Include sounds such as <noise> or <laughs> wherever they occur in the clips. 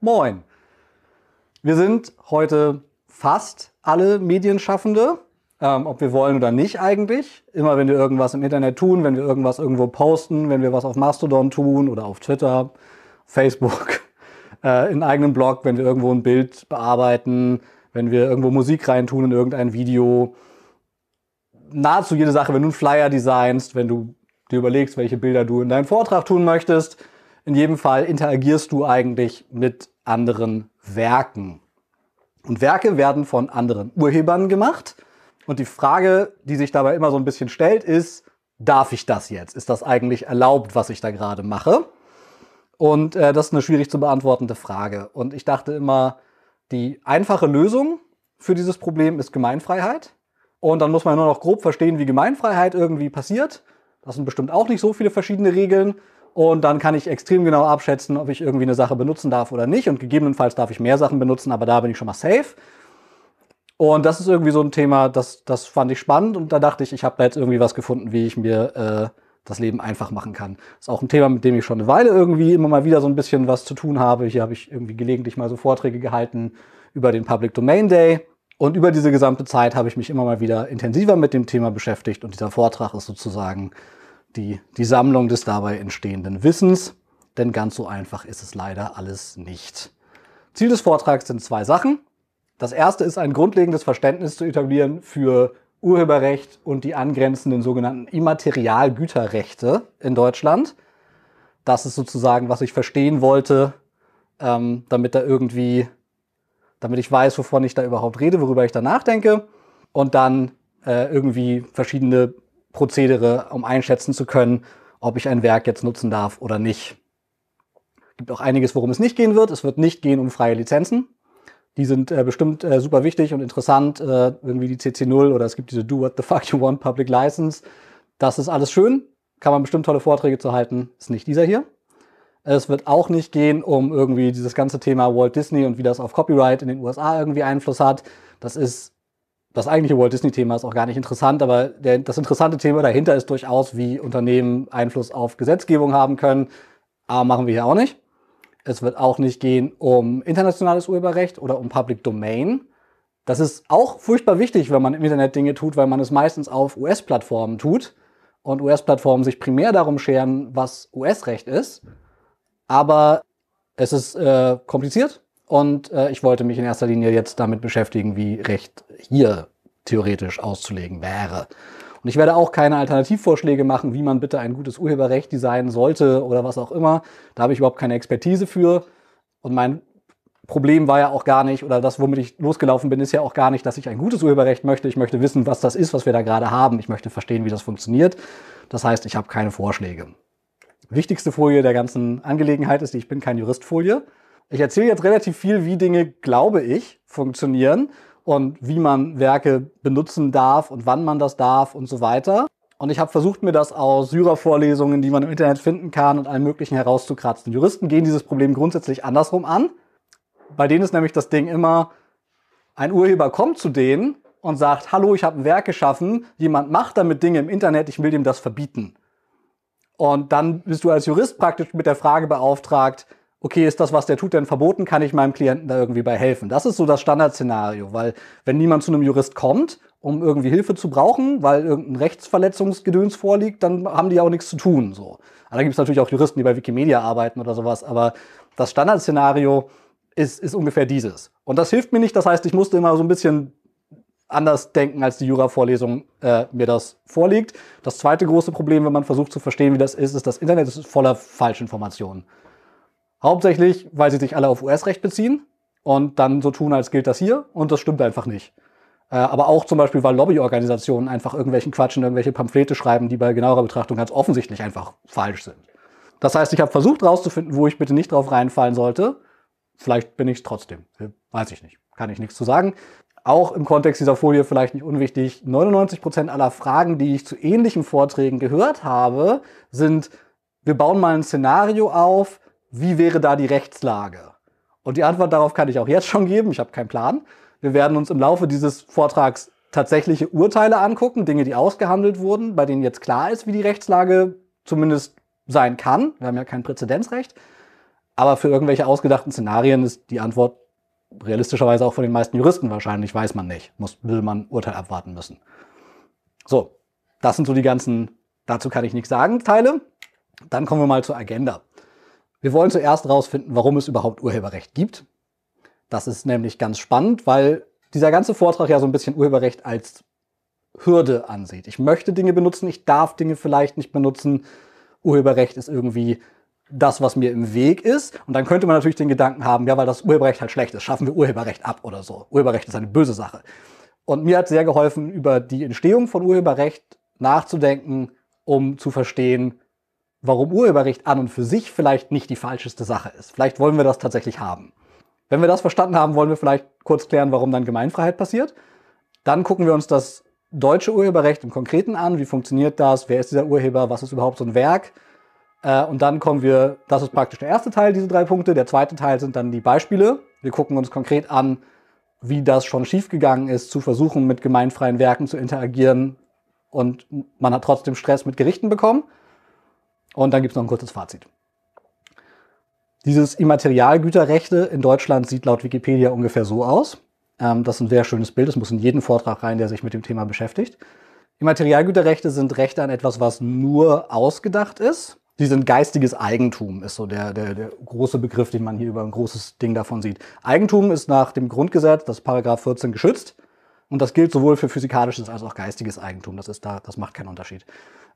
Moin. Wir sind heute fast alle Medienschaffende, ähm, ob wir wollen oder nicht eigentlich. Immer wenn wir irgendwas im Internet tun, wenn wir irgendwas irgendwo posten, wenn wir was auf Mastodon tun oder auf Twitter, Facebook, <laughs> äh, in eigenem Blog, wenn wir irgendwo ein Bild bearbeiten, wenn wir irgendwo Musik reintun in irgendein Video. Nahezu jede Sache, wenn du einen Flyer designst, wenn du dir überlegst, welche Bilder du in deinen Vortrag tun möchtest, in jedem Fall interagierst du eigentlich mit anderen Werken. Und Werke werden von anderen Urhebern gemacht. Und die Frage, die sich dabei immer so ein bisschen stellt, ist, darf ich das jetzt? Ist das eigentlich erlaubt, was ich da gerade mache? Und äh, das ist eine schwierig zu beantwortende Frage. Und ich dachte immer, die einfache Lösung für dieses Problem ist Gemeinfreiheit. Und dann muss man nur noch grob verstehen, wie Gemeinfreiheit irgendwie passiert. Das sind bestimmt auch nicht so viele verschiedene Regeln. Und dann kann ich extrem genau abschätzen, ob ich irgendwie eine Sache benutzen darf oder nicht. Und gegebenenfalls darf ich mehr Sachen benutzen, aber da bin ich schon mal safe. Und das ist irgendwie so ein Thema, das, das fand ich spannend. Und da dachte ich, ich habe da jetzt irgendwie was gefunden, wie ich mir äh, das Leben einfach machen kann. Ist auch ein Thema, mit dem ich schon eine Weile irgendwie immer mal wieder so ein bisschen was zu tun habe. Hier habe ich irgendwie gelegentlich mal so Vorträge gehalten über den Public Domain Day. Und über diese gesamte Zeit habe ich mich immer mal wieder intensiver mit dem Thema beschäftigt. Und dieser Vortrag ist sozusagen die, die Sammlung des dabei entstehenden Wissens, denn ganz so einfach ist es leider alles nicht. Ziel des Vortrags sind zwei Sachen. Das erste ist ein grundlegendes Verständnis zu etablieren für Urheberrecht und die angrenzenden sogenannten Immaterialgüterrechte in Deutschland. Das ist sozusagen, was ich verstehen wollte, ähm, damit da irgendwie, damit ich weiß, wovon ich da überhaupt rede, worüber ich da nachdenke. Und dann äh, irgendwie verschiedene Prozedere, um einschätzen zu können, ob ich ein Werk jetzt nutzen darf oder nicht. Es gibt auch einiges, worum es nicht gehen wird. Es wird nicht gehen um freie Lizenzen. Die sind äh, bestimmt äh, super wichtig und interessant, äh, irgendwie die CC0 oder es gibt diese Do What the Fuck You Want Public License. Das ist alles schön, kann man bestimmt tolle Vorträge zu halten. Ist nicht dieser hier. Es wird auch nicht gehen um irgendwie dieses ganze Thema Walt Disney und wie das auf Copyright in den USA irgendwie Einfluss hat. Das ist das eigentliche Walt Disney-Thema ist auch gar nicht interessant, aber der, das interessante Thema dahinter ist durchaus, wie Unternehmen Einfluss auf Gesetzgebung haben können. Aber machen wir hier auch nicht. Es wird auch nicht gehen um internationales Urheberrecht oder um Public Domain. Das ist auch furchtbar wichtig, wenn man im Internet Dinge tut, weil man es meistens auf US-Plattformen tut und US-Plattformen sich primär darum scheren, was US-Recht ist. Aber es ist äh, kompliziert und äh, ich wollte mich in erster Linie jetzt damit beschäftigen, wie Recht hier theoretisch auszulegen wäre. Und ich werde auch keine Alternativvorschläge machen, wie man bitte ein gutes Urheberrecht designen sollte oder was auch immer. Da habe ich überhaupt keine Expertise für. Und mein Problem war ja auch gar nicht, oder das, womit ich losgelaufen bin, ist ja auch gar nicht, dass ich ein gutes Urheberrecht möchte. Ich möchte wissen, was das ist, was wir da gerade haben. Ich möchte verstehen, wie das funktioniert. Das heißt, ich habe keine Vorschläge. Wichtigste Folie der ganzen Angelegenheit ist, ich bin kein Juristfolie. Ich erzähle jetzt relativ viel, wie Dinge, glaube ich, funktionieren und wie man Werke benutzen darf und wann man das darf und so weiter. Und ich habe versucht, mir das aus Jura-Vorlesungen, die man im Internet finden kann und allem Möglichen herauszukratzen. Juristen gehen dieses Problem grundsätzlich andersrum an. Bei denen ist nämlich das Ding immer, ein Urheber kommt zu denen und sagt, hallo, ich habe ein Werk geschaffen, jemand macht damit Dinge im Internet, ich will dem das verbieten. Und dann bist du als Jurist praktisch mit der Frage beauftragt, okay, ist das, was der tut, denn verboten? Kann ich meinem Klienten da irgendwie bei helfen? Das ist so das Standardszenario, weil wenn niemand zu einem Jurist kommt, um irgendwie Hilfe zu brauchen, weil irgendein Rechtsverletzungsgedöns vorliegt, dann haben die ja auch nichts zu tun. So. da gibt es natürlich auch Juristen, die bei Wikimedia arbeiten oder sowas, aber das Standardszenario ist, ist ungefähr dieses. Und das hilft mir nicht, das heißt, ich musste immer so ein bisschen anders denken, als die Jura-Vorlesung äh, mir das vorliegt. Das zweite große Problem, wenn man versucht zu verstehen, wie das ist, ist, das Internet ist voller Falschinformationen. Hauptsächlich, weil sie sich alle auf US-Recht beziehen und dann so tun, als gilt das hier und das stimmt einfach nicht. Äh, aber auch zum Beispiel, weil Lobbyorganisationen einfach irgendwelchen Quatschen, irgendwelche Pamphlete schreiben, die bei genauerer Betrachtung ganz offensichtlich einfach falsch sind. Das heißt, ich habe versucht herauszufinden, wo ich bitte nicht drauf reinfallen sollte. Vielleicht bin ich es trotzdem. Weiß ich nicht. Kann ich nichts zu sagen. Auch im Kontext dieser Folie vielleicht nicht unwichtig. 99% aller Fragen, die ich zu ähnlichen Vorträgen gehört habe, sind, wir bauen mal ein Szenario auf, wie wäre da die Rechtslage? Und die Antwort darauf kann ich auch jetzt schon geben. Ich habe keinen Plan. Wir werden uns im Laufe dieses Vortrags tatsächliche Urteile angucken, Dinge, die ausgehandelt wurden, bei denen jetzt klar ist, wie die Rechtslage zumindest sein kann. Wir haben ja kein Präzedenzrecht. Aber für irgendwelche ausgedachten Szenarien ist die Antwort realistischerweise auch von den meisten Juristen wahrscheinlich, weiß man nicht. Muss, will man Urteil abwarten müssen. So, das sind so die ganzen, dazu kann ich nichts sagen, Teile. Dann kommen wir mal zur Agenda. Wir wollen zuerst herausfinden, warum es überhaupt Urheberrecht gibt. Das ist nämlich ganz spannend, weil dieser ganze Vortrag ja so ein bisschen Urheberrecht als Hürde ansieht. Ich möchte Dinge benutzen, ich darf Dinge vielleicht nicht benutzen. Urheberrecht ist irgendwie das, was mir im Weg ist. Und dann könnte man natürlich den Gedanken haben, ja, weil das Urheberrecht halt schlecht ist, schaffen wir Urheberrecht ab oder so. Urheberrecht ist eine böse Sache. Und mir hat sehr geholfen, über die Entstehung von Urheberrecht nachzudenken, um zu verstehen, warum Urheberrecht an und für sich vielleicht nicht die falscheste Sache ist. Vielleicht wollen wir das tatsächlich haben. Wenn wir das verstanden haben, wollen wir vielleicht kurz klären, warum dann Gemeinfreiheit passiert. Dann gucken wir uns das deutsche Urheberrecht im Konkreten an. Wie funktioniert das? Wer ist dieser Urheber? Was ist überhaupt so ein Werk? Äh, und dann kommen wir, das ist praktisch der erste Teil, diese drei Punkte. Der zweite Teil sind dann die Beispiele. Wir gucken uns konkret an, wie das schon schiefgegangen ist, zu versuchen, mit gemeinfreien Werken zu interagieren. Und man hat trotzdem Stress mit Gerichten bekommen. Und dann gibt es noch ein kurzes Fazit. Dieses Immaterialgüterrechte in Deutschland sieht laut Wikipedia ungefähr so aus. Ähm, das ist ein sehr schönes Bild, es muss in jeden Vortrag rein, der sich mit dem Thema beschäftigt. Immaterialgüterrechte sind Rechte an etwas, was nur ausgedacht ist. Sie sind geistiges Eigentum, ist so der, der, der große Begriff, den man hier über ein großes Ding davon sieht. Eigentum ist nach dem Grundgesetz, das Paragraph 14, geschützt. Und das gilt sowohl für physikalisches als auch geistiges Eigentum. Das, ist da, das macht keinen Unterschied.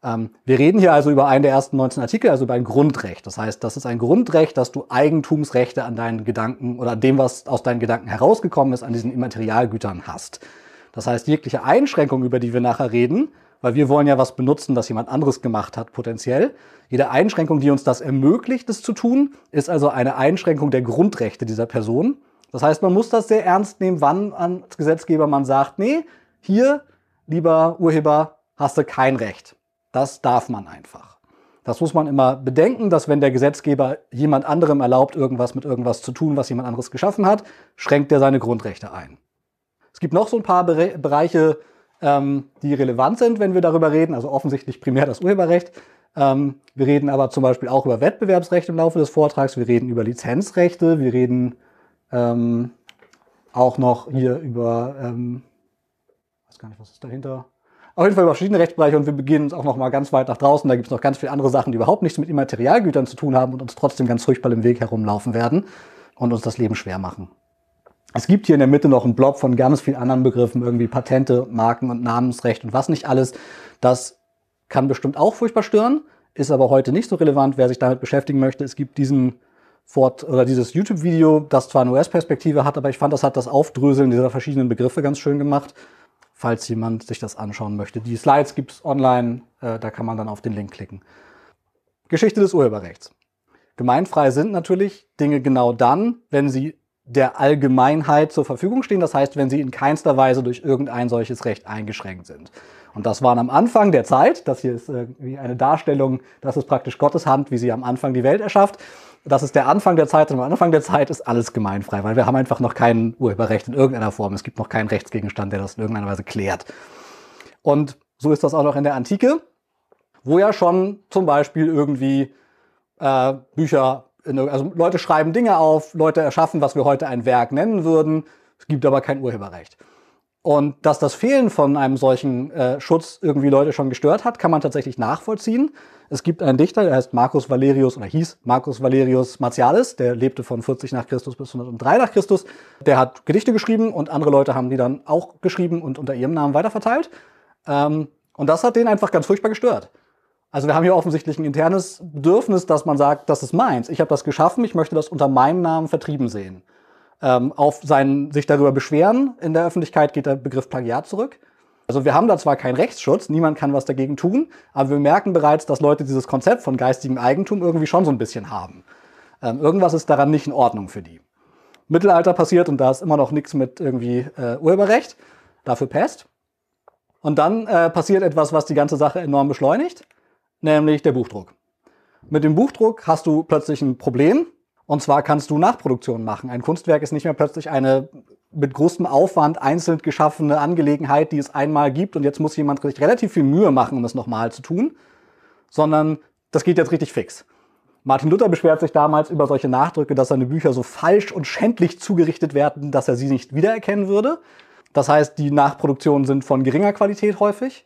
Ähm, wir reden hier also über einen der ersten 19 Artikel, also über ein Grundrecht. Das heißt, das ist ein Grundrecht, dass du Eigentumsrechte an deinen Gedanken oder an dem, was aus deinen Gedanken herausgekommen ist, an diesen Immaterialgütern hast. Das heißt, jegliche Einschränkung, über die wir nachher reden, weil wir wollen ja was benutzen, das jemand anderes gemacht hat, potenziell. Jede Einschränkung, die uns das ermöglicht, es zu tun, ist also eine Einschränkung der Grundrechte dieser Person. Das heißt, man muss das sehr ernst nehmen, wann als Gesetzgeber man sagt, nee, hier, lieber Urheber, hast du kein Recht. Das darf man einfach. Das muss man immer bedenken, dass wenn der Gesetzgeber jemand anderem erlaubt, irgendwas mit irgendwas zu tun, was jemand anderes geschaffen hat, schränkt er seine Grundrechte ein. Es gibt noch so ein paar Bereiche, ähm, die relevant sind, wenn wir darüber reden, also offensichtlich primär das Urheberrecht. Ähm, wir reden aber zum Beispiel auch über Wettbewerbsrecht im Laufe des Vortrags, wir reden über Lizenzrechte, wir reden ähm, auch noch hier über, ich weiß gar nicht, was ist dahinter, auf jeden Fall über verschiedene Rechtsbereiche und wir beginnen uns auch noch mal ganz weit nach draußen. Da gibt es noch ganz viele andere Sachen, die überhaupt nichts mit Immaterialgütern zu tun haben und uns trotzdem ganz furchtbar im Weg herumlaufen werden und uns das Leben schwer machen. Es gibt hier in der Mitte noch einen Blob von ganz vielen anderen Begriffen, irgendwie Patente, Marken und Namensrecht und was nicht alles. Das kann bestimmt auch furchtbar stören, ist aber heute nicht so relevant, wer sich damit beschäftigen möchte. Es gibt diesen Fort oder dieses YouTube-Video, das zwar eine US-Perspektive hat, aber ich fand, das hat das Aufdröseln dieser verschiedenen Begriffe ganz schön gemacht falls jemand sich das anschauen möchte. Die Slides gibt es online, äh, da kann man dann auf den Link klicken. Geschichte des Urheberrechts. Gemeinfrei sind natürlich Dinge genau dann, wenn sie der Allgemeinheit zur Verfügung stehen, das heißt, wenn sie in keinster Weise durch irgendein solches Recht eingeschränkt sind. Und das waren am Anfang der Zeit, das hier ist äh, wie eine Darstellung, das ist praktisch Gottes Hand, wie sie am Anfang die Welt erschafft das ist der Anfang der Zeit und am Anfang der Zeit ist alles gemeinfrei, weil wir haben einfach noch kein Urheberrecht in irgendeiner Form. Es gibt noch keinen Rechtsgegenstand, der das in irgendeiner Weise klärt. Und so ist das auch noch in der Antike, wo ja schon zum Beispiel irgendwie äh, Bücher, in, also Leute schreiben Dinge auf, Leute erschaffen, was wir heute ein Werk nennen würden. Es gibt aber kein Urheberrecht. Und dass das Fehlen von einem solchen äh, Schutz irgendwie Leute schon gestört hat, kann man tatsächlich nachvollziehen. Es gibt einen Dichter, der heißt Marcus Valerius oder hieß Marcus Valerius Martialis, der lebte von 40 nach Christus bis 103 nach Christus. Der hat Gedichte geschrieben und andere Leute haben die dann auch geschrieben und unter ihrem Namen weiterverteilt. Ähm, und das hat den einfach ganz furchtbar gestört. Also wir haben hier offensichtlich ein internes Bedürfnis, dass man sagt, das ist meins. Ich habe das geschaffen, ich möchte das unter meinem Namen vertrieben sehen. Ähm, auf sein sich darüber beschweren in der Öffentlichkeit geht der Begriff Plagiat zurück. Also wir haben da zwar keinen Rechtsschutz, niemand kann was dagegen tun, aber wir merken bereits, dass Leute dieses Konzept von geistigem Eigentum irgendwie schon so ein bisschen haben. Ähm, irgendwas ist daran nicht in Ordnung für die. Mittelalter passiert und da ist immer noch nichts mit irgendwie äh, Urheberrecht, dafür Pest. Und dann äh, passiert etwas, was die ganze Sache enorm beschleunigt, nämlich der Buchdruck. Mit dem Buchdruck hast du plötzlich ein Problem, und zwar kannst du Nachproduktionen machen. Ein Kunstwerk ist nicht mehr plötzlich eine mit großem Aufwand einzeln geschaffene Angelegenheit, die es einmal gibt und jetzt muss jemand relativ viel Mühe machen, um es nochmal zu tun, sondern das geht jetzt richtig fix. Martin Luther beschwert sich damals über solche Nachdrücke, dass seine Bücher so falsch und schändlich zugerichtet werden, dass er sie nicht wiedererkennen würde. Das heißt, die Nachproduktionen sind von geringer Qualität häufig.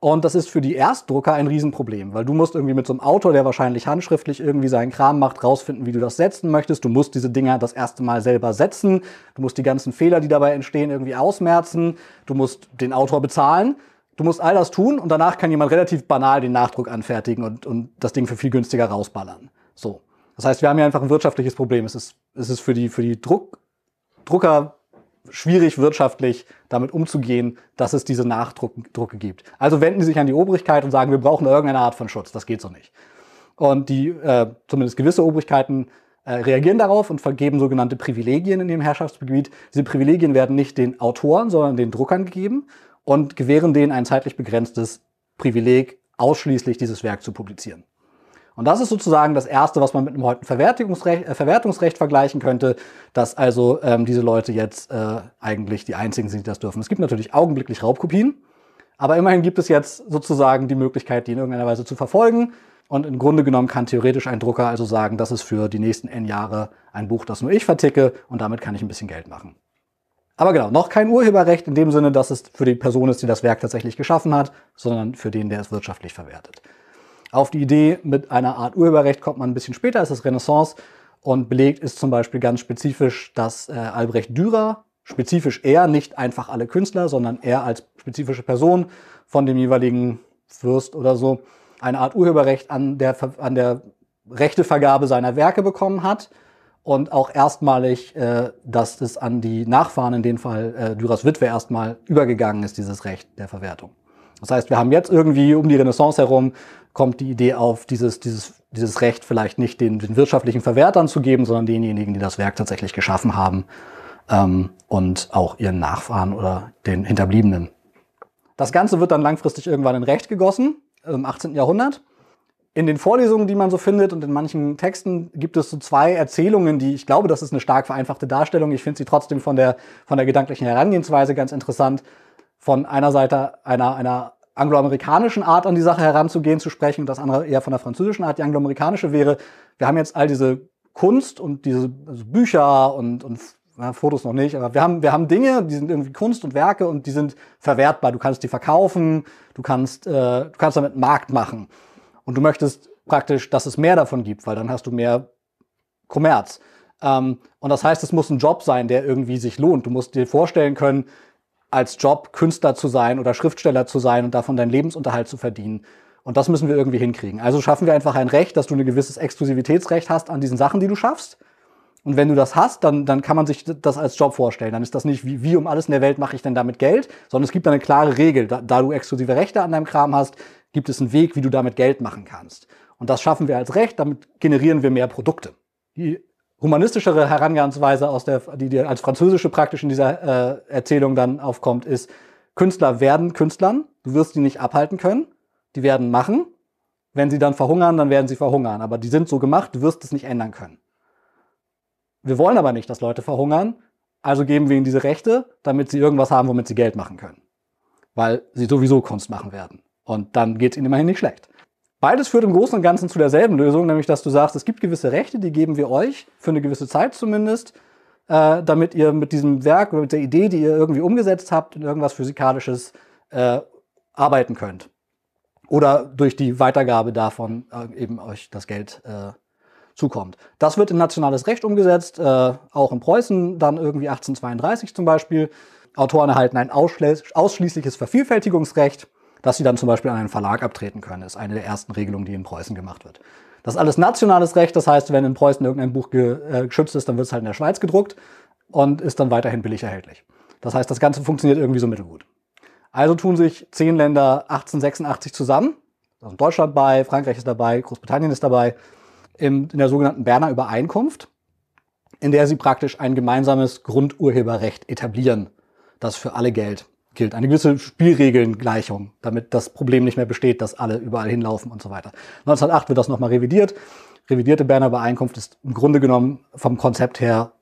Und das ist für die Erstdrucker ein Riesenproblem, weil du musst irgendwie mit so einem Autor, der wahrscheinlich handschriftlich irgendwie seinen Kram macht, rausfinden, wie du das setzen möchtest. Du musst diese Dinger das erste Mal selber setzen. Du musst die ganzen Fehler, die dabei entstehen, irgendwie ausmerzen. Du musst den Autor bezahlen. Du musst all das tun und danach kann jemand relativ banal den Nachdruck anfertigen und, und das Ding für viel günstiger rausballern. So. Das heißt, wir haben hier einfach ein wirtschaftliches Problem. Es ist, es ist für die, für die Druck, Drucker schwierig wirtschaftlich damit umzugehen, dass es diese Nachdrucke gibt. Also wenden die sich an die Obrigkeit und sagen, wir brauchen irgendeine Art von Schutz, das geht so nicht. Und die, äh, zumindest gewisse Obrigkeiten, äh, reagieren darauf und vergeben sogenannte Privilegien in dem Herrschaftsgebiet. Diese Privilegien werden nicht den Autoren, sondern den Druckern gegeben und gewähren denen ein zeitlich begrenztes Privileg, ausschließlich dieses Werk zu publizieren. Und das ist sozusagen das Erste, was man mit einem heutigen Verwertungsrecht, äh, Verwertungsrecht vergleichen könnte, dass also ähm, diese Leute jetzt äh, eigentlich die Einzigen sind, die das dürfen. Es gibt natürlich augenblicklich Raubkopien, aber immerhin gibt es jetzt sozusagen die Möglichkeit, die in irgendeiner Weise zu verfolgen. Und im Grunde genommen kann theoretisch ein Drucker also sagen, das ist für die nächsten n Jahre ein Buch, das nur ich verticke und damit kann ich ein bisschen Geld machen. Aber genau, noch kein Urheberrecht in dem Sinne, dass es für die Person ist, die das Werk tatsächlich geschaffen hat, sondern für den, der es wirtschaftlich verwertet. Auf die Idee mit einer Art Urheberrecht kommt man ein bisschen später, es ist Renaissance. Und belegt ist zum Beispiel ganz spezifisch, dass äh, Albrecht Dürer, spezifisch er, nicht einfach alle Künstler, sondern er als spezifische Person von dem jeweiligen Fürst oder so, eine Art Urheberrecht an der, an der Rechtevergabe seiner Werke bekommen hat. Und auch erstmalig, äh, dass es an die Nachfahren, in dem Fall äh, Dürers Witwe, erstmal übergegangen ist, dieses Recht der Verwertung. Das heißt, wir haben jetzt irgendwie um die Renaissance herum kommt die Idee auf, dieses, dieses, dieses Recht vielleicht nicht den, den wirtschaftlichen Verwertern zu geben, sondern denjenigen, die das Werk tatsächlich geschaffen haben ähm, und auch ihren Nachfahren oder den Hinterbliebenen. Das Ganze wird dann langfristig irgendwann in Recht gegossen, im 18. Jahrhundert. In den Vorlesungen, die man so findet und in manchen Texten gibt es so zwei Erzählungen, die ich glaube, das ist eine stark vereinfachte Darstellung. Ich finde sie trotzdem von der, von der gedanklichen Herangehensweise ganz interessant von einer Seite einer, einer angloamerikanischen Art an die Sache heranzugehen, zu sprechen, und das andere eher von der französischen Art. Die angloamerikanische wäre, wir haben jetzt all diese Kunst und diese also Bücher und, und na, Fotos noch nicht, aber wir haben, wir haben Dinge, die sind irgendwie Kunst und Werke und die sind verwertbar. Du kannst die verkaufen, du kannst, äh, du kannst damit Markt machen. Und du möchtest praktisch, dass es mehr davon gibt, weil dann hast du mehr Kommerz. Ähm, und das heißt, es muss ein Job sein, der irgendwie sich lohnt. Du musst dir vorstellen können, als Job Künstler zu sein oder Schriftsteller zu sein und davon deinen Lebensunterhalt zu verdienen. Und das müssen wir irgendwie hinkriegen. Also schaffen wir einfach ein Recht, dass du ein gewisses Exklusivitätsrecht hast an diesen Sachen, die du schaffst. Und wenn du das hast, dann, dann kann man sich das als Job vorstellen. Dann ist das nicht, wie, wie um alles in der Welt mache ich denn damit Geld, sondern es gibt eine klare Regel. Da, da du exklusive Rechte an deinem Kram hast, gibt es einen Weg, wie du damit Geld machen kannst. Und das schaffen wir als Recht, damit generieren wir mehr Produkte, die humanistischere Herangehensweise, aus der, die, die als französische praktisch in dieser äh, Erzählung dann aufkommt, ist, Künstler werden Künstlern, du wirst die nicht abhalten können, die werden machen. Wenn sie dann verhungern, dann werden sie verhungern. Aber die sind so gemacht, du wirst es nicht ändern können. Wir wollen aber nicht, dass Leute verhungern, also geben wir ihnen diese Rechte, damit sie irgendwas haben, womit sie Geld machen können. Weil sie sowieso Kunst machen werden. Und dann geht es ihnen immerhin nicht schlecht. Beides führt im Großen und Ganzen zu derselben Lösung, nämlich dass du sagst, es gibt gewisse Rechte, die geben wir euch, für eine gewisse Zeit zumindest, äh, damit ihr mit diesem Werk oder mit der Idee, die ihr irgendwie umgesetzt habt, in irgendwas Physikalisches äh, arbeiten könnt. Oder durch die Weitergabe davon äh, eben euch das Geld äh, zukommt. Das wird in nationales Recht umgesetzt, äh, auch in Preußen, dann irgendwie 1832 zum Beispiel. Autoren erhalten ein ausschließliches Vervielfältigungsrecht dass sie dann zum Beispiel an einen Verlag abtreten können. ist eine der ersten Regelungen, die in Preußen gemacht wird. Das ist alles nationales Recht, das heißt, wenn in Preußen irgendein Buch äh, geschützt ist, dann wird es halt in der Schweiz gedruckt und ist dann weiterhin billig erhältlich. Das heißt, das Ganze funktioniert irgendwie so mittelgut. Also tun sich zehn Länder 1886 zusammen. Da sind Deutschland bei, Frankreich ist dabei, Großbritannien ist dabei, in, in der sogenannten Berner Übereinkunft, in der sie praktisch ein gemeinsames Grundurheberrecht etablieren, das für alle gilt gilt eine gewisse Spielregelngleichung, damit das Problem nicht mehr besteht, dass alle überall hinlaufen und so weiter. 1908 wird das nochmal revidiert. Revidierte Berner Übereinkunft ist im Grunde genommen vom Konzept her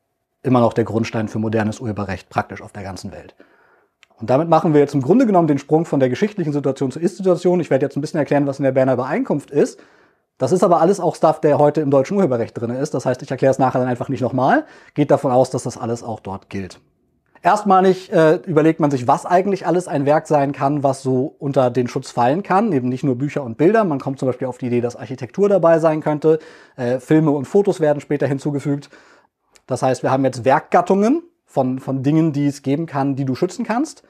immer noch der Grundstein für modernes Urheberrecht praktisch auf der ganzen Welt. Und damit machen wir jetzt im Grunde genommen den Sprung von der geschichtlichen Situation zur Ist-Situation. Ich werde jetzt ein bisschen erklären, was in der Berner Übereinkunft ist. Das ist aber alles auch Stuff, der heute im deutschen Urheberrecht drin ist. Das heißt, ich erkläre es nachher dann einfach nicht nochmal. Geht davon aus, dass das alles auch dort gilt. Erstmalig äh, überlegt man sich, was eigentlich alles ein Werk sein kann, was so unter den Schutz fallen kann. Eben nicht nur Bücher und Bilder. Man kommt zum Beispiel auf die Idee, dass Architektur dabei sein könnte. Äh, Filme und Fotos werden später hinzugefügt. Das heißt, wir haben jetzt Werkgattungen von, von Dingen, die es geben kann, die du schützen kannst.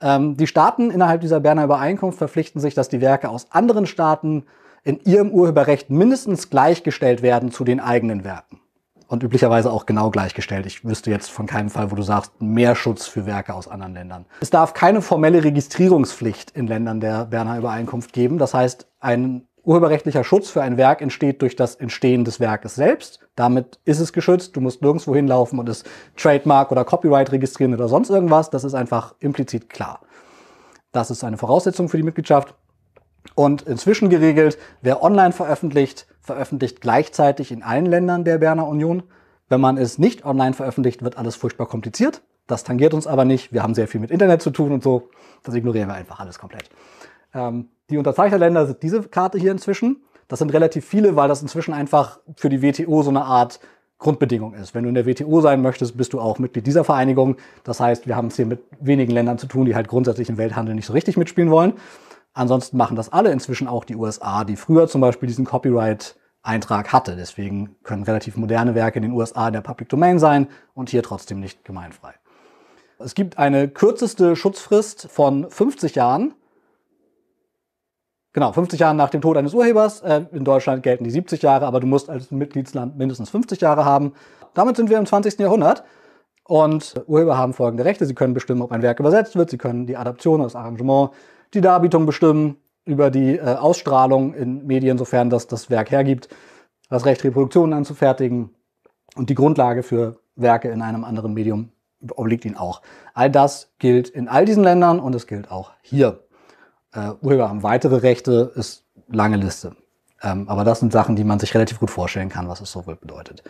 Ähm, die Staaten innerhalb dieser Berner Übereinkunft verpflichten sich, dass die Werke aus anderen Staaten in ihrem Urheberrecht mindestens gleichgestellt werden zu den eigenen Werken und üblicherweise auch genau gleichgestellt. Ich wüsste jetzt von keinem Fall, wo du sagst, mehr Schutz für Werke aus anderen Ländern. Es darf keine formelle Registrierungspflicht in Ländern der Berner Übereinkunft geben. Das heißt, ein urheberrechtlicher Schutz für ein Werk entsteht durch das Entstehen des Werkes selbst. Damit ist es geschützt. Du musst nirgendwo hinlaufen und es Trademark oder Copyright registrieren oder sonst irgendwas. Das ist einfach implizit klar. Das ist eine Voraussetzung für die Mitgliedschaft. Und inzwischen geregelt, wer online veröffentlicht, veröffentlicht gleichzeitig in allen Ländern der Berner Union. Wenn man es nicht online veröffentlicht, wird alles furchtbar kompliziert. Das tangiert uns aber nicht. Wir haben sehr viel mit Internet zu tun und so. Das ignorieren wir einfach alles komplett. Ähm, die Unterzeichnerländer sind diese Karte hier inzwischen. Das sind relativ viele, weil das inzwischen einfach für die WTO so eine Art Grundbedingung ist. Wenn du in der WTO sein möchtest, bist du auch Mitglied dieser Vereinigung. Das heißt, wir haben es hier mit wenigen Ländern zu tun, die halt grundsätzlich im Welthandel nicht so richtig mitspielen wollen. Ansonsten machen das alle, inzwischen auch die USA, die früher zum Beispiel diesen Copyright-Eintrag hatte. Deswegen können relativ moderne Werke in den USA in der Public Domain sein und hier trotzdem nicht gemeinfrei. Es gibt eine kürzeste Schutzfrist von 50 Jahren. Genau, 50 Jahre nach dem Tod eines Urhebers. Äh, in Deutschland gelten die 70 Jahre, aber du musst als Mitgliedsland mindestens 50 Jahre haben. Damit sind wir im 20. Jahrhundert. Und Urheber haben folgende Rechte. Sie können bestimmen, ob ein Werk übersetzt wird. Sie können die Adaption, das Arrangement, die Darbietung bestimmen, über die äh, Ausstrahlung in Medien, sofern das das Werk hergibt, das Recht, Reproduktionen anzufertigen und die Grundlage für Werke in einem anderen Medium obliegt ihnen auch. All das gilt in all diesen Ländern und es gilt auch hier. Äh, Urheber haben weitere Rechte, ist lange Liste. Ähm, aber das sind Sachen, die man sich relativ gut vorstellen kann, was es so wohl bedeutet.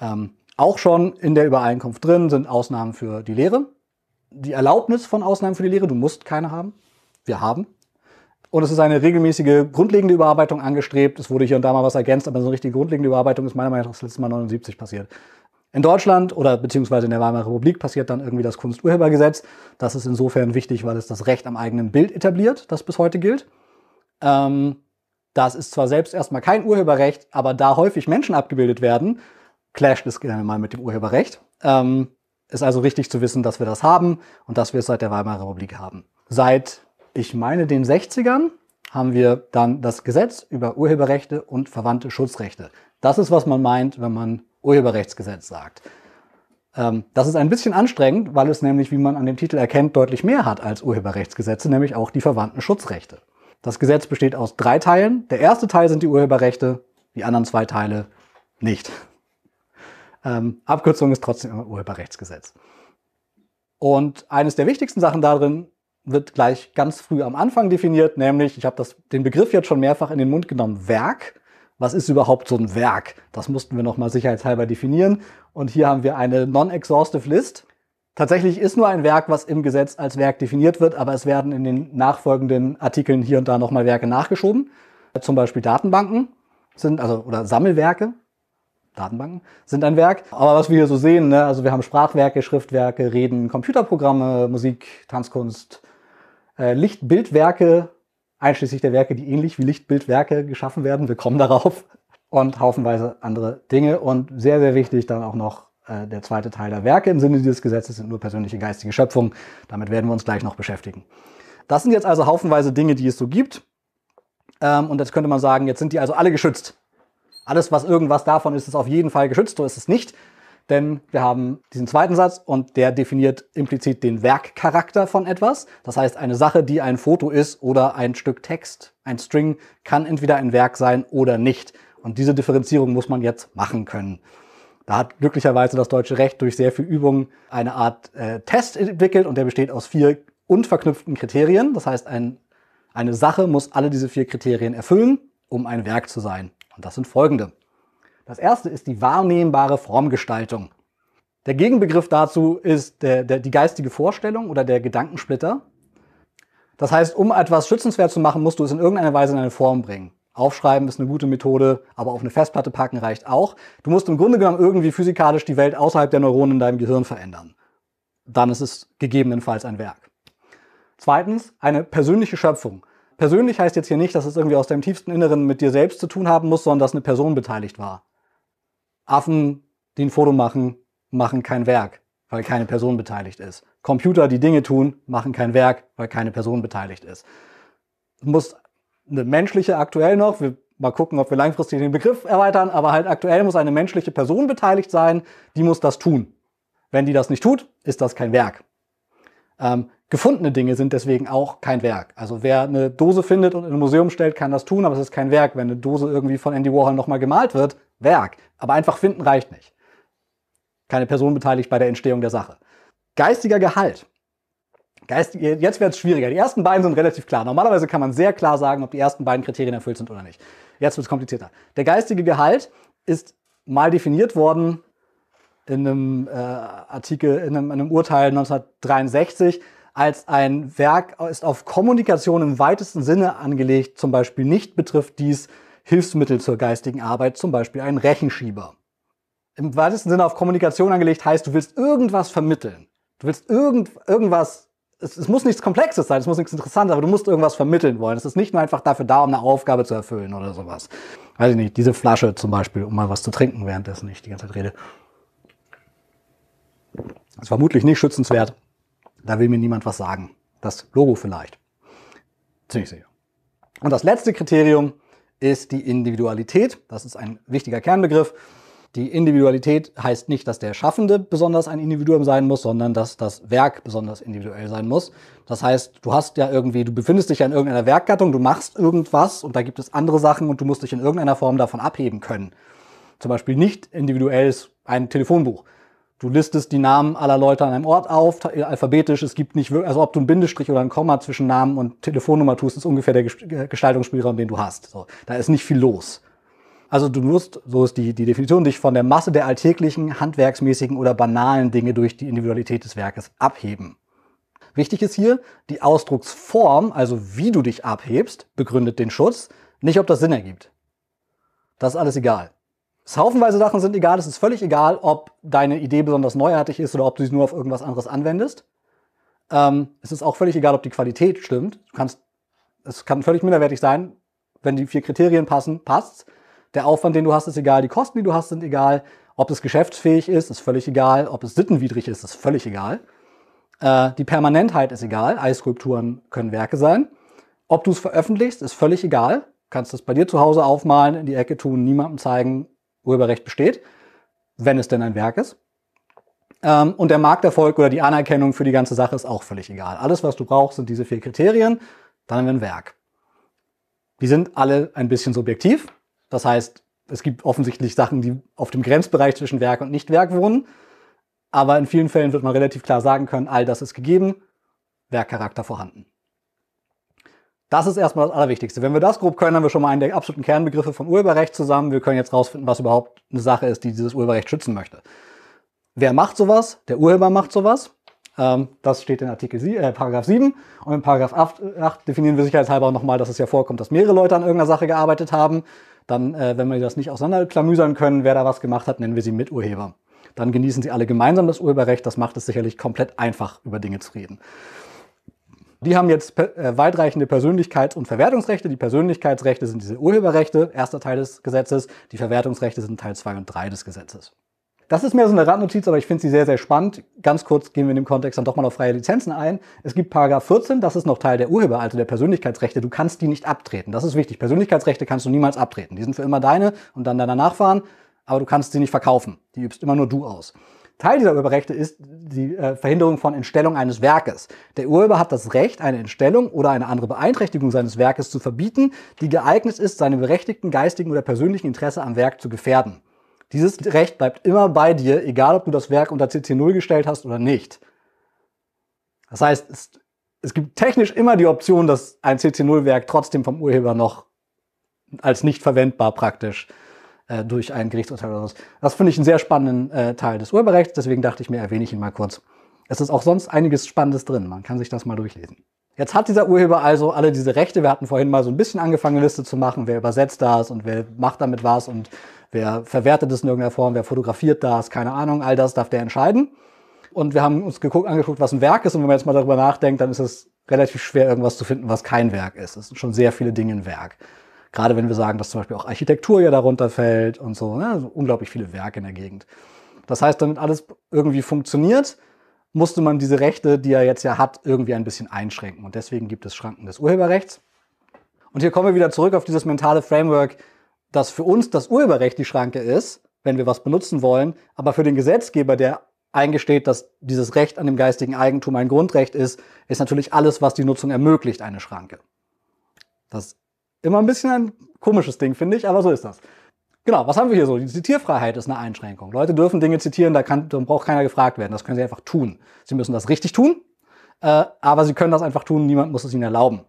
Ähm, auch schon in der Übereinkunft drin sind Ausnahmen für die Lehre. Die Erlaubnis von Ausnahmen für die Lehre, du musst keine haben wir haben. Und es ist eine regelmäßige, grundlegende Überarbeitung angestrebt. Es wurde hier und da mal was ergänzt, aber so eine richtige grundlegende Überarbeitung ist meiner Meinung nach das letzte Mal 79 passiert. In Deutschland oder beziehungsweise in der Weimarer Republik passiert dann irgendwie das Kunsturhebergesetz. Das ist insofern wichtig, weil es das Recht am eigenen Bild etabliert, das bis heute gilt. Ähm, das ist zwar selbst erstmal kein Urheberrecht, aber da häufig Menschen abgebildet werden, clasht es gerne mal mit dem Urheberrecht. Ähm, ist also richtig zu wissen, dass wir das haben und dass wir es seit der Weimarer Republik haben. Seit ich meine den 60ern, haben wir dann das Gesetz über Urheberrechte und verwandte Schutzrechte. Das ist, was man meint, wenn man Urheberrechtsgesetz sagt. Ähm, das ist ein bisschen anstrengend, weil es nämlich, wie man an dem Titel erkennt, deutlich mehr hat als Urheberrechtsgesetze, nämlich auch die verwandten Schutzrechte. Das Gesetz besteht aus drei Teilen. Der erste Teil sind die Urheberrechte, die anderen zwei Teile nicht. Ähm, Abkürzung ist trotzdem immer Urheberrechtsgesetz. Und eines der wichtigsten Sachen darin wird gleich ganz früh am Anfang definiert, nämlich, ich habe den Begriff jetzt schon mehrfach in den Mund genommen, Werk. Was ist überhaupt so ein Werk? Das mussten wir nochmal sicherheitshalber definieren. Und hier haben wir eine Non-Exhaustive List. Tatsächlich ist nur ein Werk, was im Gesetz als Werk definiert wird, aber es werden in den nachfolgenden Artikeln hier und da nochmal Werke nachgeschoben. Zum Beispiel Datenbanken sind, also, oder Sammelwerke, Datenbanken sind ein Werk. Aber was wir hier so sehen, ne, also wir haben Sprachwerke, Schriftwerke, Reden, Computerprogramme, Musik, Tanzkunst, äh, Lichtbildwerke, einschließlich der Werke, die ähnlich wie Lichtbildwerke geschaffen werden, wir kommen darauf, und haufenweise andere Dinge. Und sehr, sehr wichtig dann auch noch äh, der zweite Teil der Werke im Sinne dieses Gesetzes sind nur persönliche geistige Schöpfungen. Damit werden wir uns gleich noch beschäftigen. Das sind jetzt also haufenweise Dinge, die es so gibt. Ähm, und jetzt könnte man sagen, jetzt sind die also alle geschützt. Alles, was irgendwas davon ist, ist auf jeden Fall geschützt, so ist es nicht denn wir haben diesen zweiten Satz und der definiert implizit den Werkcharakter von etwas. Das heißt, eine Sache, die ein Foto ist oder ein Stück Text, ein String, kann entweder ein Werk sein oder nicht. Und diese Differenzierung muss man jetzt machen können. Da hat glücklicherweise das deutsche Recht durch sehr viel Übung eine Art äh, Test entwickelt und der besteht aus vier unverknüpften Kriterien. Das heißt, ein, eine Sache muss alle diese vier Kriterien erfüllen, um ein Werk zu sein. Und das sind folgende. Das erste ist die wahrnehmbare Formgestaltung. Der Gegenbegriff dazu ist der, der, die geistige Vorstellung oder der Gedankensplitter. Das heißt, um etwas schützenswert zu machen, musst du es in irgendeiner Weise in eine Form bringen. Aufschreiben ist eine gute Methode, aber auf eine Festplatte packen reicht auch. Du musst im Grunde genommen irgendwie physikalisch die Welt außerhalb der Neuronen in deinem Gehirn verändern. Dann ist es gegebenenfalls ein Werk. Zweitens, eine persönliche Schöpfung. Persönlich heißt jetzt hier nicht, dass es irgendwie aus deinem tiefsten Inneren mit dir selbst zu tun haben muss, sondern dass eine Person beteiligt war. Affen, die ein Foto machen, machen kein Werk, weil keine Person beteiligt ist. Computer, die Dinge tun, machen kein Werk, weil keine Person beteiligt ist. Muss eine menschliche aktuell noch, wir mal gucken, ob wir langfristig den Begriff erweitern, aber halt aktuell muss eine menschliche Person beteiligt sein, die muss das tun. Wenn die das nicht tut, ist das kein Werk. Ähm, gefundene Dinge sind deswegen auch kein Werk. Also wer eine Dose findet und in ein Museum stellt, kann das tun, aber es ist kein Werk. Wenn eine Dose irgendwie von Andy Warhol nochmal gemalt wird, Werk. Aber einfach finden reicht nicht. Keine Person beteiligt bei der Entstehung der Sache. Geistiger Gehalt. Geist, jetzt wird es schwieriger. Die ersten beiden sind relativ klar. Normalerweise kann man sehr klar sagen, ob die ersten beiden Kriterien erfüllt sind oder nicht. Jetzt wird es komplizierter. Der geistige Gehalt ist mal definiert worden in einem äh, Artikel, in einem, in einem Urteil 1963 als ein Werk ist auf Kommunikation im weitesten Sinne angelegt, zum Beispiel nicht betrifft dies Hilfsmittel zur geistigen Arbeit, zum Beispiel einen Rechenschieber. Im weitesten Sinne auf Kommunikation angelegt heißt, du willst irgendwas vermitteln. Du willst irgend, irgendwas, es, es muss nichts Komplexes sein, es muss nichts Interessantes, sein, aber du musst irgendwas vermitteln wollen. Es ist nicht nur einfach dafür da, um eine Aufgabe zu erfüllen oder sowas. Weiß ich nicht, diese Flasche zum Beispiel, um mal was zu trinken, währenddessen ich die ganze Zeit rede. Das ist vermutlich nicht schützenswert. Da will mir niemand was sagen. Das Logo vielleicht. Ziemlich sicher. Und das letzte Kriterium ist die Individualität. Das ist ein wichtiger Kernbegriff. Die Individualität heißt nicht, dass der Schaffende besonders ein Individuum sein muss, sondern dass das Werk besonders individuell sein muss. Das heißt, du hast ja irgendwie, du befindest dich ja in irgendeiner Werkgattung, du machst irgendwas und da gibt es andere Sachen und du musst dich in irgendeiner Form davon abheben können. Zum Beispiel nicht individuell ist ein Telefonbuch. Du listest die Namen aller Leute an einem Ort auf, äh, alphabetisch. Es gibt nicht, wirklich, also ob du einen Bindestrich oder ein Komma zwischen Namen und Telefonnummer tust, ist ungefähr der äh, Gestaltungsspielraum, den du hast. So, da ist nicht viel los. Also du musst, so ist die, die Definition, dich von der Masse der alltäglichen, handwerksmäßigen oder banalen Dinge durch die Individualität des Werkes abheben. Wichtig ist hier, die Ausdrucksform, also wie du dich abhebst, begründet den Schutz, nicht ob das Sinn ergibt. Das ist alles egal. Haufenweise Sachen sind egal. Es ist völlig egal, ob deine Idee besonders neuartig ist oder ob du sie nur auf irgendwas anderes anwendest. Ähm, es ist auch völlig egal, ob die Qualität stimmt. Du kannst, es kann völlig minderwertig sein. Wenn die vier Kriterien passen, passt's. Der Aufwand, den du hast, ist egal. Die Kosten, die du hast, sind egal. Ob es geschäftsfähig ist, ist völlig egal. Ob es sittenwidrig ist, ist völlig egal. Äh, die Permanentheit ist egal. Eiskulpturen können Werke sein. Ob du es veröffentlichst, ist völlig egal. Du kannst es bei dir zu Hause aufmalen, in die Ecke tun, niemandem zeigen, Urheberrecht besteht, wenn es denn ein Werk ist. Ähm, und der Markterfolg oder die Anerkennung für die ganze Sache ist auch völlig egal. Alles, was du brauchst, sind diese vier Kriterien, dann haben wir ein Werk. Die sind alle ein bisschen subjektiv. Das heißt, es gibt offensichtlich Sachen, die auf dem Grenzbereich zwischen Werk und Nichtwerk wohnen. Aber in vielen Fällen wird man relativ klar sagen können, all das ist gegeben, Werkcharakter vorhanden. Das ist erstmal das Allerwichtigste. Wenn wir das grob können, haben wir schon mal einen der absoluten Kernbegriffe vom Urheberrecht zusammen. Wir können jetzt rausfinden, was überhaupt eine Sache ist, die dieses Urheberrecht schützen möchte. Wer macht sowas? Der Urheber macht sowas. Ähm, das steht in Artikel 7, äh, Paragraph 7. Und in Paragraph 8, 8 definieren wir sicherheitshalber auch nochmal, dass es ja vorkommt, dass mehrere Leute an irgendeiner Sache gearbeitet haben. Dann, äh, wenn wir das nicht auseinanderklamüsern können, wer da was gemacht hat, nennen wir sie Miturheber. Dann genießen sie alle gemeinsam das Urheberrecht. Das macht es sicherlich komplett einfach, über Dinge zu reden. Die haben jetzt äh, weitreichende Persönlichkeits- und Verwertungsrechte. Die Persönlichkeitsrechte sind diese Urheberrechte, erster Teil des Gesetzes. Die Verwertungsrechte sind Teil 2 und 3 des Gesetzes. Das ist mehr so eine Randnotiz, aber ich finde sie sehr, sehr spannend. Ganz kurz gehen wir in dem Kontext dann doch mal auf freie Lizenzen ein. Es gibt Paragraph 14, das ist noch Teil der Urheber, also der Persönlichkeitsrechte. Du kannst die nicht abtreten. Das ist wichtig. Persönlichkeitsrechte kannst du niemals abtreten. Die sind für immer deine und dann deiner Nachfahren, aber du kannst sie nicht verkaufen. Die übst immer nur du aus. Teil dieser Urheberrechte ist die äh, Verhinderung von Entstellung eines Werkes. Der Urheber hat das Recht, eine Entstellung oder eine andere Beeinträchtigung seines Werkes zu verbieten, die geeignet ist, seine berechtigten geistigen oder persönlichen Interesse am Werk zu gefährden. Dieses Recht bleibt immer bei dir, egal ob du das Werk unter CC0 gestellt hast oder nicht. Das heißt, es, es gibt technisch immer die Option, dass ein CC0-Werk trotzdem vom Urheber noch als nicht verwendbar praktisch äh, durch ein Gerichtsurteil oder so. Das finde ich einen sehr spannenden äh, Teil des Urheberrechts, deswegen dachte ich mir, erwähne ich ihn mal kurz. Es ist auch sonst einiges Spannendes drin, man kann sich das mal durchlesen. Jetzt hat dieser Urheber also alle diese Rechte. Wir hatten vorhin mal so ein bisschen angefangen, eine Liste zu machen. Wer übersetzt das und wer macht damit was und wer verwertet es in irgendeiner Form, wer fotografiert das, keine Ahnung, all das darf der entscheiden. Und wir haben uns geguckt, angeguckt, was ein Werk ist. Und wenn man jetzt mal darüber nachdenkt, dann ist es relativ schwer, irgendwas zu finden, was kein Werk ist. Es sind schon sehr viele Dinge ein Werk. Gerade wenn wir sagen, dass zum Beispiel auch Architektur ja darunter fällt und so, ne? also unglaublich viele Werke in der Gegend. Das heißt, damit alles irgendwie funktioniert, musste man diese Rechte, die er jetzt ja hat, irgendwie ein bisschen einschränken. Und deswegen gibt es Schranken des Urheberrechts. Und hier kommen wir wieder zurück auf dieses mentale Framework, dass für uns das Urheberrecht die Schranke ist, wenn wir was benutzen wollen, aber für den Gesetzgeber, der eingesteht, dass dieses Recht an dem geistigen Eigentum ein Grundrecht ist, ist natürlich alles, was die Nutzung ermöglicht, eine Schranke. Das Immer ein bisschen ein komisches Ding, finde ich, aber so ist das. Genau, was haben wir hier so? Die Zitierfreiheit ist eine Einschränkung. Leute dürfen Dinge zitieren, da, kann, da braucht keiner gefragt werden. Das können sie einfach tun. Sie müssen das richtig tun, äh, aber sie können das einfach tun, niemand muss es ihnen erlauben.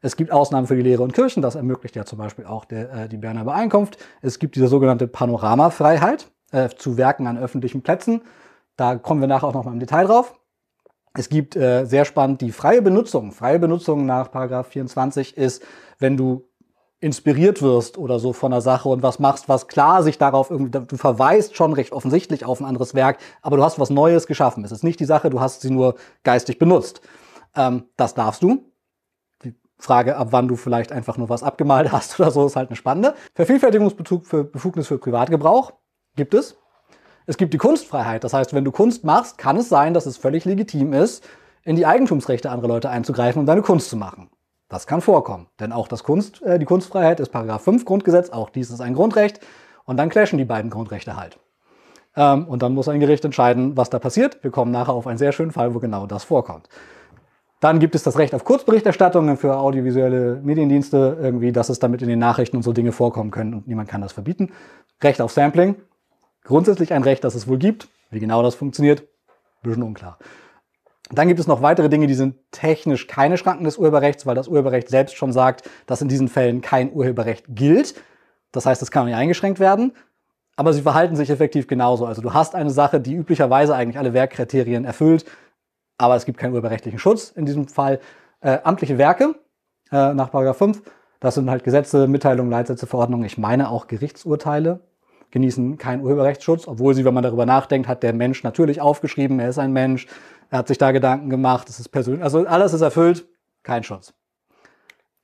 Es gibt Ausnahmen für die Lehre und Kirchen, das ermöglicht ja zum Beispiel auch der, äh, die Berner Übereinkunft. Es gibt diese sogenannte Panoramafreiheit äh, zu Werken an öffentlichen Plätzen. Da kommen wir nachher auch nochmal im Detail drauf. Es gibt äh, sehr spannend die freie Benutzung. Freie Benutzung nach Paragraph 24 ist, wenn du inspiriert wirst oder so von der Sache und was machst, was klar sich darauf irgendwie, du verweist schon recht offensichtlich auf ein anderes Werk, aber du hast was Neues geschaffen. Es ist nicht die Sache, du hast sie nur geistig benutzt. Ähm, das darfst du. Die Frage, ab wann du vielleicht einfach nur was abgemalt hast <laughs> oder so, ist halt eine spannende. Vervielfältigungsbezug für, Befugnis für Privatgebrauch gibt es. Es gibt die Kunstfreiheit. Das heißt, wenn du Kunst machst, kann es sein, dass es völlig legitim ist, in die Eigentumsrechte anderer Leute einzugreifen und um deine Kunst zu machen. Das kann vorkommen, denn auch das Kunst, äh, die Kunstfreiheit ist Paragraph 5 Grundgesetz, auch dies ist ein Grundrecht und dann clashen die beiden Grundrechte halt. Ähm, und dann muss ein Gericht entscheiden, was da passiert. Wir kommen nachher auf einen sehr schönen Fall, wo genau das vorkommt. Dann gibt es das Recht auf Kurzberichterstattungen für audiovisuelle Mediendienste, irgendwie, dass es damit in den Nachrichten und so Dinge vorkommen können und niemand kann das verbieten. Recht auf Sampling, grundsätzlich ein Recht, das es wohl gibt. Wie genau das funktioniert, ein bisschen unklar. Dann gibt es noch weitere Dinge, die sind technisch keine Schranken des Urheberrechts, weil das Urheberrecht selbst schon sagt, dass in diesen Fällen kein Urheberrecht gilt. Das heißt, es kann nicht eingeschränkt werden. Aber sie verhalten sich effektiv genauso. Also du hast eine Sache, die üblicherweise eigentlich alle Werkkriterien erfüllt, aber es gibt keinen urheberrechtlichen Schutz. In diesem Fall äh, amtliche Werke äh, nach 5. Das sind halt Gesetze, Mitteilungen, Leitsätze, Verordnungen. Ich meine auch Gerichtsurteile genießen keinen Urheberrechtsschutz, obwohl sie, wenn man darüber nachdenkt, hat der Mensch natürlich aufgeschrieben, er ist ein Mensch, er hat sich da Gedanken gemacht, es ist persönlich, also alles ist erfüllt, kein Schutz.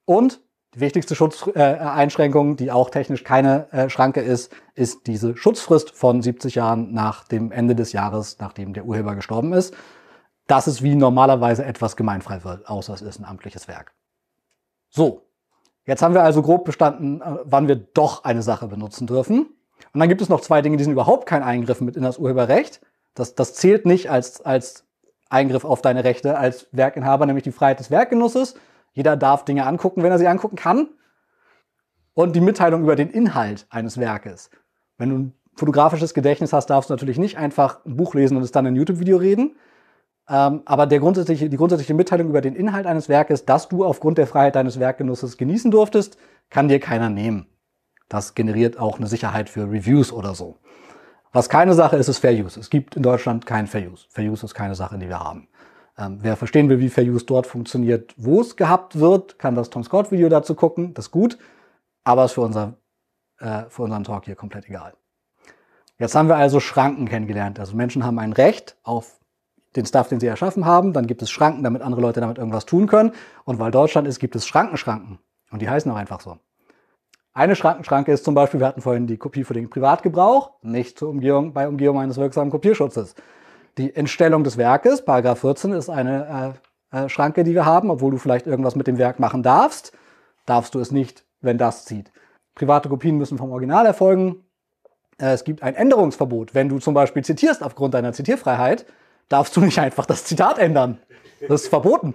Und die wichtigste Schutzeinschränkung, äh, die auch technisch keine äh, Schranke ist, ist diese Schutzfrist von 70 Jahren nach dem Ende des Jahres, nachdem der Urheber gestorben ist. Das ist wie normalerweise etwas gemeinfrei wird, außer es ist ein amtliches Werk. So, jetzt haben wir also grob bestanden, äh, wann wir doch eine Sache benutzen dürfen. Und dann gibt es noch zwei Dinge, die sind überhaupt kein Eingriff mit in das Urheberrecht. Das, das zählt nicht als, als Eingriff auf deine Rechte als Werkinhaber, nämlich die Freiheit des Werkgenusses. Jeder darf Dinge angucken, wenn er sie angucken kann. Und die Mitteilung über den Inhalt eines Werkes. Wenn du ein fotografisches Gedächtnis hast, darfst du natürlich nicht einfach ein Buch lesen und es dann in ein YouTube-Video reden. Ähm, aber der grundsätzliche, die grundsätzliche Mitteilung über den Inhalt eines Werkes, das du aufgrund der Freiheit deines Werkgenusses genießen durftest, kann dir keiner nehmen. Das generiert auch eine Sicherheit für Reviews oder so. Was keine Sache ist, ist Fair Use. Es gibt in Deutschland kein Fair Use. Fair Use ist keine Sache, die wir haben. Ähm, wer verstehen will, wie Fair Use dort funktioniert, wo es gehabt wird, kann das Tom Scott Video dazu gucken. Das ist gut. Aber ist für, unser, äh, für unseren Talk hier komplett egal. Jetzt haben wir also Schranken kennengelernt. Also Menschen haben ein Recht auf den Stuff, den sie erschaffen haben. Dann gibt es Schranken, damit andere Leute damit irgendwas tun können. Und weil Deutschland ist, gibt es Schrankenschranken. -Schranken. Und die heißen auch einfach so. Eine Schrankenschranke ist zum Beispiel, wir hatten vorhin die Kopie für den Privatgebrauch, nicht zur Umgehung, bei Umgehung eines wirksamen Kopierschutzes. Die Entstellung des Werkes, Paragraph 14, ist eine äh, äh, Schranke, die wir haben, obwohl du vielleicht irgendwas mit dem Werk machen darfst, darfst du es nicht, wenn das zieht. Private Kopien müssen vom Original erfolgen. Äh, es gibt ein Änderungsverbot. Wenn du zum Beispiel zitierst aufgrund deiner Zitierfreiheit, darfst du nicht einfach das Zitat ändern. Das ist verboten.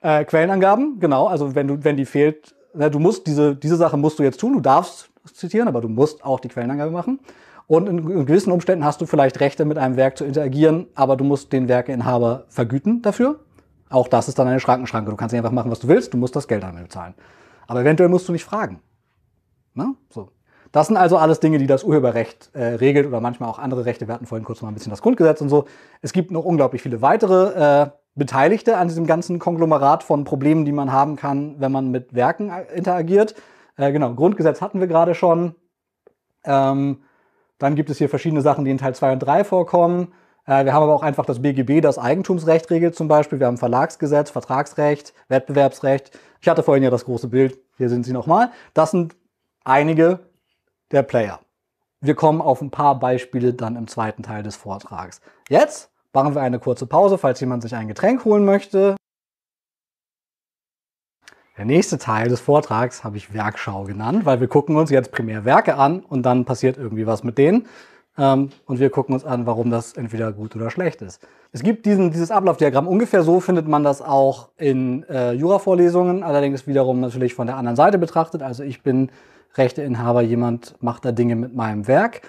Äh, Quellenangaben, genau, also wenn, du, wenn die fehlt, na, du musst diese, diese Sache musst du jetzt tun, du darfst zitieren, aber du musst auch die Quellenangabe machen. Und in, in gewissen Umständen hast du vielleicht Rechte, mit einem Werk zu interagieren, aber du musst den Werkeinhaber vergüten dafür. Auch das ist dann eine Schrankenschranke. Du kannst nicht einfach machen, was du willst, du musst das Geld damit bezahlen. Aber eventuell musst du nicht fragen. Na? So. Das sind also alles Dinge, die das Urheberrecht äh, regelt oder manchmal auch andere Rechte. Wir hatten vorhin kurz mal ein bisschen das Grundgesetz und so. Es gibt noch unglaublich viele weitere äh, Beteiligte an diesem ganzen Konglomerat von Problemen, die man haben kann, wenn man mit Werken äh, interagiert. Äh, genau, Grundgesetz hatten wir gerade schon. Ähm, dann gibt es hier verschiedene Sachen, die in Teil 2 und 3 vorkommen. Äh, wir haben aber auch einfach das BGB, das Eigentumsrecht regelt zum Beispiel. Wir haben Verlagsgesetz, Vertragsrecht, Wettbewerbsrecht. Ich hatte vorhin ja das große Bild. Hier sind sie nochmal. Das sind einige der Player. Wir kommen auf ein paar Beispiele dann im zweiten Teil des Vortrags. Jetzt machen wir eine kurze Pause, falls jemand sich ein Getränk holen möchte. Der nächste Teil des Vortrags habe ich Werkschau genannt, weil wir gucken uns jetzt primär Werke an und dann passiert irgendwie was mit denen. Ähm, und wir gucken uns an, warum das entweder gut oder schlecht ist. Es gibt diesen, dieses Ablaufdiagramm, ungefähr so findet man das auch in äh, Juravorlesungen, allerdings wiederum natürlich von der anderen Seite betrachtet. Also ich bin Rechteinhaber, jemand macht da Dinge mit meinem Werk.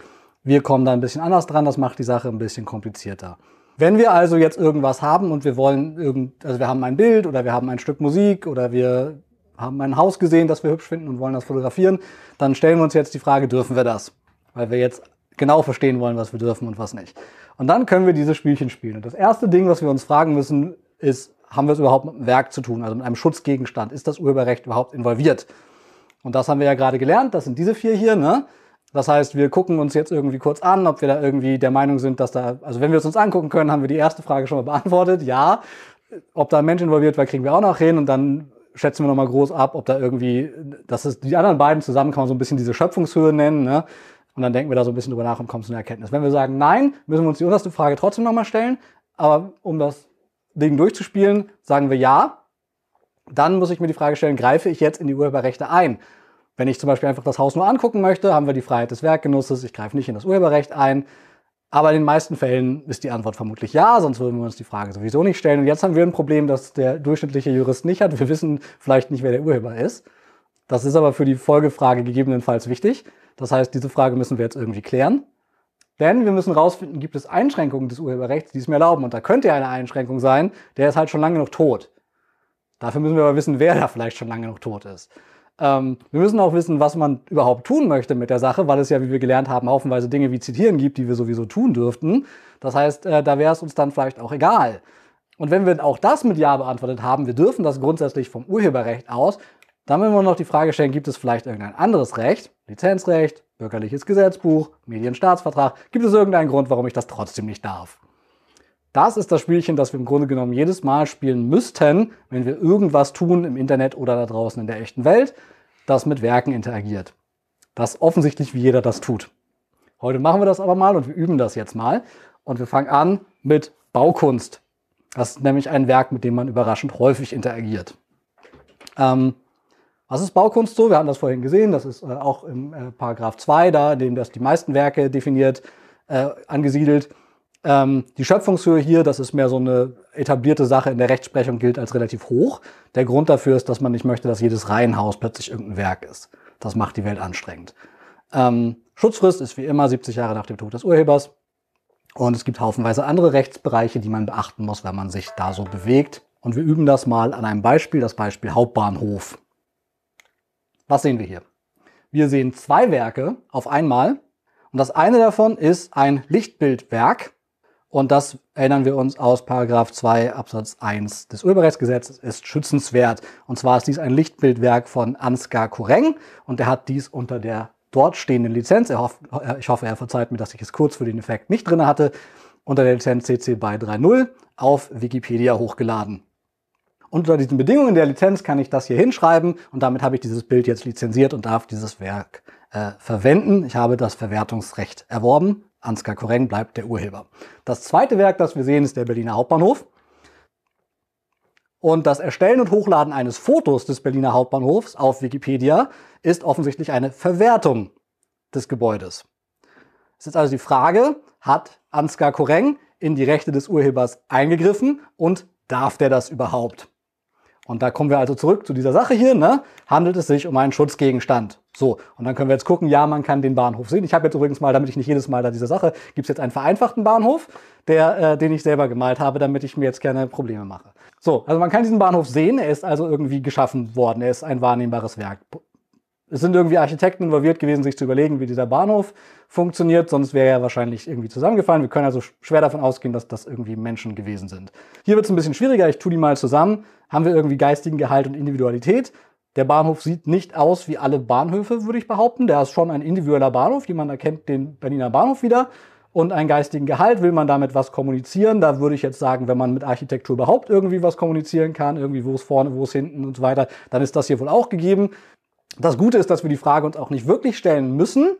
Wir kommen da ein bisschen anders dran, das macht die Sache ein bisschen komplizierter. Wenn wir also jetzt irgendwas haben und wir wollen irgend, also wir haben ein Bild oder wir haben ein Stück Musik oder wir haben ein Haus gesehen, das wir hübsch finden und wollen das fotografieren, dann stellen wir uns jetzt die Frage, dürfen wir das? Weil wir jetzt genau verstehen wollen, was wir dürfen und was nicht. Und dann können wir dieses Spielchen spielen. Und das erste Ding, was wir uns fragen müssen, ist, haben wir es überhaupt mit einem Werk zu tun, also mit einem Schutzgegenstand? Ist das Urheberrecht überhaupt involviert? Und das haben wir ja gerade gelernt, das sind diese vier hier, ne? Das heißt, wir gucken uns jetzt irgendwie kurz an, ob wir da irgendwie der Meinung sind, dass da, also wenn wir es uns angucken können, haben wir die erste Frage schon mal beantwortet. Ja, ob da ein Mensch involviert war, kriegen wir auch noch hin und dann schätzen wir nochmal groß ab, ob da irgendwie, das ist, die anderen beiden zusammen kann man so ein bisschen diese Schöpfungshöhe nennen, ne? Und dann denken wir da so ein bisschen drüber nach und kommen zu einer Erkenntnis. Wenn wir sagen nein, müssen wir uns die unterste Frage trotzdem nochmal stellen. Aber um das Ding durchzuspielen, sagen wir ja. Dann muss ich mir die Frage stellen, greife ich jetzt in die Urheberrechte ein? Wenn ich zum Beispiel einfach das Haus nur angucken möchte, haben wir die Freiheit des Werkgenusses, ich greife nicht in das Urheberrecht ein. Aber in den meisten Fällen ist die Antwort vermutlich ja, sonst würden wir uns die Frage sowieso nicht stellen. Und jetzt haben wir ein Problem, das der durchschnittliche Jurist nicht hat. Wir wissen vielleicht nicht, wer der Urheber ist. Das ist aber für die Folgefrage gegebenenfalls wichtig. Das heißt, diese Frage müssen wir jetzt irgendwie klären. Denn wir müssen rausfinden, gibt es Einschränkungen des Urheberrechts, die es mir erlauben. Und da könnte ja eine Einschränkung sein, der ist halt schon lange noch tot. Dafür müssen wir aber wissen, wer da vielleicht schon lange noch tot ist. Ähm, wir müssen auch wissen, was man überhaupt tun möchte mit der Sache, weil es ja, wie wir gelernt haben, haufenweise Dinge wie Zitieren gibt, die wir sowieso tun dürften. Das heißt, äh, da wäre es uns dann vielleicht auch egal. Und wenn wir auch das mit Ja beantwortet haben, wir dürfen das grundsätzlich vom Urheberrecht aus, dann müssen wir noch die Frage stellen, gibt es vielleicht irgendein anderes Recht, Lizenzrecht, bürgerliches Gesetzbuch, Medienstaatsvertrag, gibt es irgendeinen Grund, warum ich das trotzdem nicht darf? Das ist das Spielchen, das wir im Grunde genommen jedes Mal spielen müssten, wenn wir irgendwas tun im Internet oder da draußen in der echten Welt, das mit Werken interagiert. Das offensichtlich wie jeder das tut. Heute machen wir das aber mal und wir üben das jetzt mal. Und wir fangen an mit Baukunst. Das ist nämlich ein Werk, mit dem man überraschend häufig interagiert. Ähm, was ist Baukunst so? Wir haben das vorhin gesehen, das ist äh, auch im äh, Paragraph 2 da, in dem das die meisten Werke definiert, äh, angesiedelt. Ähm, die Schöpfungshöhe hier, das ist mehr so eine etablierte Sache in der Rechtsprechung, gilt als relativ hoch. Der Grund dafür ist, dass man nicht möchte, dass jedes Reihenhaus plötzlich irgendein Werk ist. Das macht die Welt anstrengend. Ähm, Schutzfrist ist wie immer 70 Jahre nach dem Tod des Urhebers. Und es gibt haufenweise andere Rechtsbereiche, die man beachten muss, wenn man sich da so bewegt. Und wir üben das mal an einem Beispiel, das Beispiel Hauptbahnhof. Was sehen wir hier? Wir sehen zwei Werke auf einmal. Und das eine davon ist ein Lichtbildwerk und das erinnern wir uns aus Paragraph 2 Absatz 1 des Urheberrechtsgesetzes ist schützenswert. Und zwar ist dies ein Lichtbildwerk von Ansgar Koreng und er hat dies unter der dort stehenden Lizenz, äh, ich hoffe, er verzeiht mir, dass ich es kurz für den Effekt nicht drin hatte, unter der Lizenz CC BY 3.0 auf Wikipedia hochgeladen. Und Unter diesen Bedingungen der Lizenz kann ich das hier hinschreiben und damit habe ich dieses Bild jetzt lizenziert und darf dieses Werk äh, verwenden. Ich habe das Verwertungsrecht erworben Ansgar Koreng bleibt der Urheber. Das zweite Werk, das wir sehen, ist der Berliner Hauptbahnhof. Und das Erstellen und Hochladen eines Fotos des Berliner Hauptbahnhofs auf Wikipedia ist offensichtlich eine Verwertung des Gebäudes. Es ist also die Frage, hat Ansgar Koreng in die Rechte des Urhebers eingegriffen und darf der das überhaupt? Und da kommen wir also zurück zu dieser Sache hier, ne? handelt es sich um einen Schutzgegenstand. So, und dann können wir jetzt gucken, ja, man kann den Bahnhof sehen. Ich habe jetzt übrigens mal, damit ich nicht jedes Mal da diese Sache, gibt es jetzt einen vereinfachten Bahnhof, der, äh, den ich selber gemalt habe, damit ich mir jetzt keine Probleme mache. So, also man kann diesen Bahnhof sehen, er ist also irgendwie geschaffen worden, er ist ein wahrnehmbares Werk es sind irgendwie Architekten involviert gewesen, sich zu überlegen, wie dieser Bahnhof funktioniert, sonst wäre er wahrscheinlich irgendwie zusammengefallen. Wir können also schwer davon ausgehen, dass das irgendwie Menschen gewesen sind. Hier wird es ein bisschen schwieriger, ich tue die mal zusammen. Haben wir irgendwie geistigen Gehalt und Individualität? Der Bahnhof sieht nicht aus wie alle Bahnhöfe, würde ich behaupten. Der ist schon ein individueller Bahnhof, jemand erkennt den Berliner Bahnhof wieder. Und einen geistigen Gehalt will man damit was kommunizieren. Da würde ich jetzt sagen, wenn man mit Architektur überhaupt irgendwie was kommunizieren kann, irgendwie wo es vorne, wo es hinten und so weiter, dann ist das hier wohl auch gegeben. Das Gute ist, dass wir die Frage uns auch nicht wirklich stellen müssen,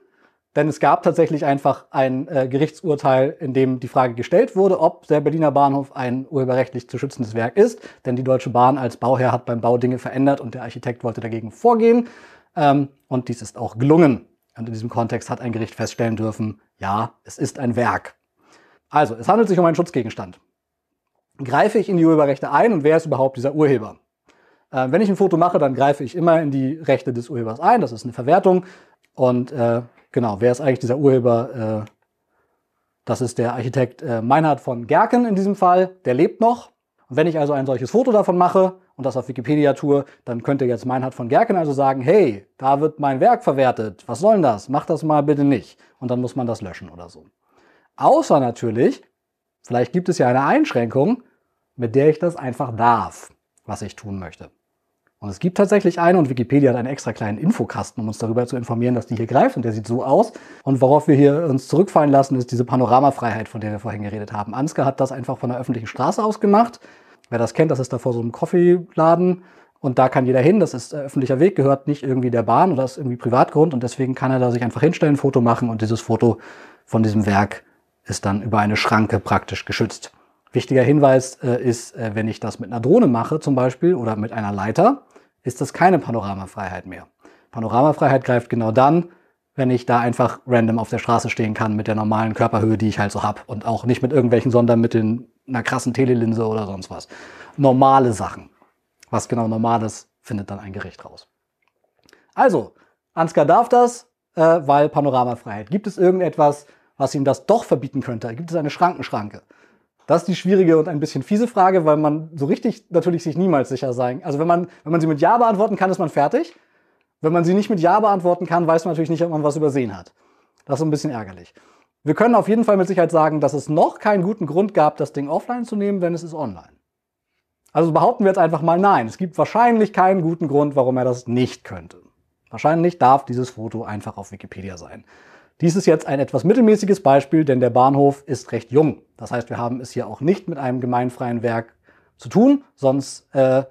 denn es gab tatsächlich einfach ein äh, Gerichtsurteil, in dem die Frage gestellt wurde, ob der Berliner Bahnhof ein urheberrechtlich zu schützendes Werk ist. Denn die Deutsche Bahn als Bauherr hat beim Bau Dinge verändert und der Architekt wollte dagegen vorgehen. Ähm, und dies ist auch gelungen. Und in diesem Kontext hat ein Gericht feststellen dürfen, ja, es ist ein Werk. Also, es handelt sich um einen Schutzgegenstand. Greife ich in die Urheberrechte ein und wer ist überhaupt dieser Urheber? Äh, wenn ich ein Foto mache, dann greife ich immer in die Rechte des Urhebers ein. Das ist eine Verwertung. Und äh, genau, wer ist eigentlich dieser Urheber? Äh, das ist der Architekt äh, Meinhard von Gerken in diesem Fall. Der lebt noch. Und wenn ich also ein solches Foto davon mache und das auf Wikipedia tue, dann könnte jetzt Meinhard von Gerken also sagen, hey, da wird mein Werk verwertet. Was soll denn das? Mach das mal bitte nicht. Und dann muss man das löschen oder so. Außer natürlich, vielleicht gibt es ja eine Einschränkung, mit der ich das einfach darf, was ich tun möchte. Und es gibt tatsächlich eine und Wikipedia hat einen extra kleinen Infokasten, um uns darüber zu informieren, dass die hier greift und der sieht so aus. Und worauf wir hier uns zurückfallen lassen, ist diese Panoramafreiheit, von der wir vorhin geredet haben. Ansgar hat das einfach von der öffentlichen Straße aus gemacht. Wer das kennt, das ist da vor so einem Coffeeladen und da kann jeder hin. Das ist äh, öffentlicher Weg, gehört nicht irgendwie der Bahn oder ist irgendwie Privatgrund und deswegen kann er da sich einfach hinstellen, ein Foto machen und dieses Foto von diesem Werk ist dann über eine Schranke praktisch geschützt. Wichtiger Hinweis äh, ist, äh, wenn ich das mit einer Drohne mache zum Beispiel oder mit einer Leiter, ist das keine Panoramafreiheit mehr. Panoramafreiheit greift genau dann, wenn ich da einfach random auf der Straße stehen kann mit der normalen Körperhöhe, die ich halt so hab und auch nicht mit irgendwelchen Sondermitteln, einer krassen Telelinse oder sonst was. Normale Sachen. Was genau normal ist, findet dann ein Gericht raus. Also, Ansgar darf das, äh, weil Panoramafreiheit. Gibt es irgendetwas, was ihm das doch verbieten könnte? Gibt es eine Schrankenschranke? Das ist die schwierige und ein bisschen fiese Frage, weil man so richtig natürlich sich niemals sicher sein. Also wenn man, wenn man sie mit Ja beantworten kann, ist man fertig. Wenn man sie nicht mit Ja beantworten kann, weiß man natürlich nicht, ob man was übersehen hat. Das ist ein bisschen ärgerlich. Wir können auf jeden Fall mit Sicherheit sagen, dass es noch keinen guten Grund gab, das Ding offline zu nehmen, wenn es ist online. Also behaupten wir jetzt einfach mal nein. Es gibt wahrscheinlich keinen guten Grund, warum er das nicht könnte. Wahrscheinlich darf dieses Foto einfach auf Wikipedia sein. Dies ist jetzt ein etwas mittelmäßiges Beispiel, denn der Bahnhof ist recht jung. Das heißt, wir haben es hier auch nicht mit einem gemeinfreien Werk zu tun, sonst äh,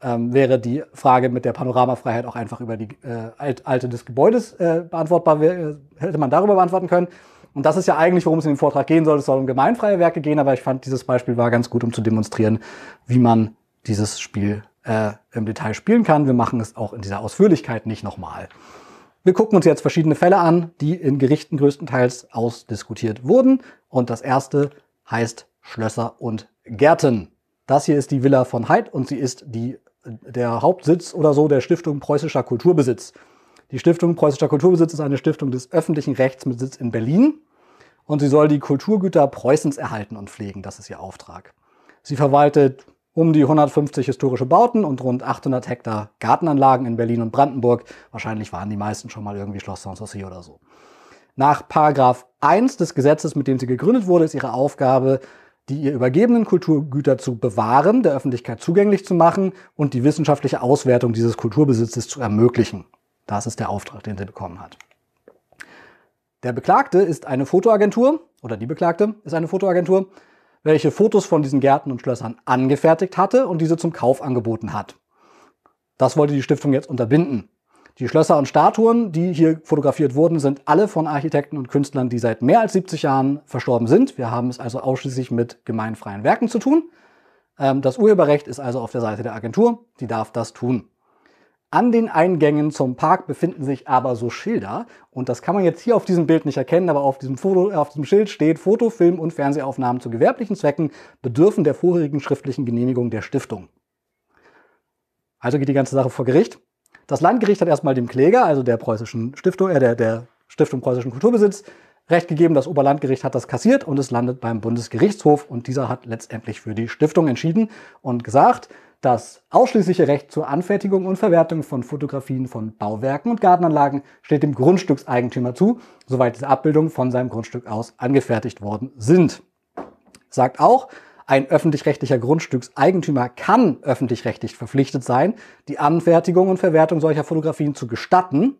ähm, wäre die Frage mit der Panoramafreiheit auch einfach über die äh, Alte des Gebäudes äh, beantwortbar, wär, äh, hätte man darüber beantworten können. Und das ist ja eigentlich, worum es in dem Vortrag gehen soll. Es soll um gemeinfreie Werke gehen, aber ich fand, dieses Beispiel war ganz gut, um zu demonstrieren, wie man dieses Spiel äh, im Detail spielen kann. Wir machen es auch in dieser Ausführlichkeit nicht nochmal. Wir gucken uns jetzt verschiedene Fälle an, die in Gerichten größtenteils ausdiskutiert wurden. Und das erste heißt Schlösser und Gärten. Das hier ist die Villa von Haidt und sie ist die, der Hauptsitz oder so der Stiftung Preußischer Kulturbesitz. Die Stiftung Preußischer Kulturbesitz ist eine Stiftung des öffentlichen Rechts mit Sitz in Berlin und sie soll die Kulturgüter Preußens erhalten und pflegen. Das ist ihr Auftrag. Sie verwaltet um die 150 historische Bauten und rund 800 Hektar Gartenanlagen in Berlin und Brandenburg. Wahrscheinlich waren die meisten schon mal irgendwie Schloss Sanssouci oder so. Nach Paragraph 1 des Gesetzes, mit dem sie gegründet wurde, ist ihre Aufgabe, die ihr übergebenen Kulturgüter zu bewahren, der Öffentlichkeit zugänglich zu machen und die wissenschaftliche Auswertung dieses Kulturbesitzes zu ermöglichen. Das ist der Auftrag, den sie bekommen hat. Der Beklagte ist eine Fotoagentur, oder die Beklagte ist eine Fotoagentur, welche Fotos von diesen Gärten und Schlössern angefertigt hatte und diese zum Kauf angeboten hat. Das wollte die Stiftung jetzt unterbinden. Die Schlösser und Statuen, die hier fotografiert wurden, sind alle von Architekten und Künstlern, die seit mehr als 70 Jahren verstorben sind. Wir haben es also ausschließlich mit gemeinfreien Werken zu tun. Ähm, das Urheberrecht ist also auf der Seite der Agentur, die darf das tun. An den Eingängen zum Park befinden sich aber so Schilder. Und das kann man jetzt hier auf diesem Bild nicht erkennen, aber auf diesem, Foto, auf diesem Schild steht, Foto, Film und Fernsehaufnahmen zu gewerblichen Zwecken bedürfen der vorherigen schriftlichen Genehmigung der Stiftung. Also geht die ganze Sache vor Gericht. Das Landgericht hat erstmal dem Kläger, also der preußischen Stiftung, äh, der, der Stiftung preußischen Kulturbesitz, Recht gegeben. Das Oberlandgericht hat das kassiert und es landet beim Bundesgerichtshof. Und dieser hat letztendlich für die Stiftung entschieden und gesagt, das ausschließliche Recht zur Anfertigung und Verwertung von Fotografien von Bauwerken und Gartenanlagen steht dem Grundstückseigentümer zu, soweit diese Abbildungen von seinem Grundstück aus angefertigt worden sind. Sagt auch, ein öffentlich-rechtlicher Grundstückseigentümer kann öffentlich-rechtlich verpflichtet sein, die Anfertigung und Verwertung solcher Fotografien zu gestatten.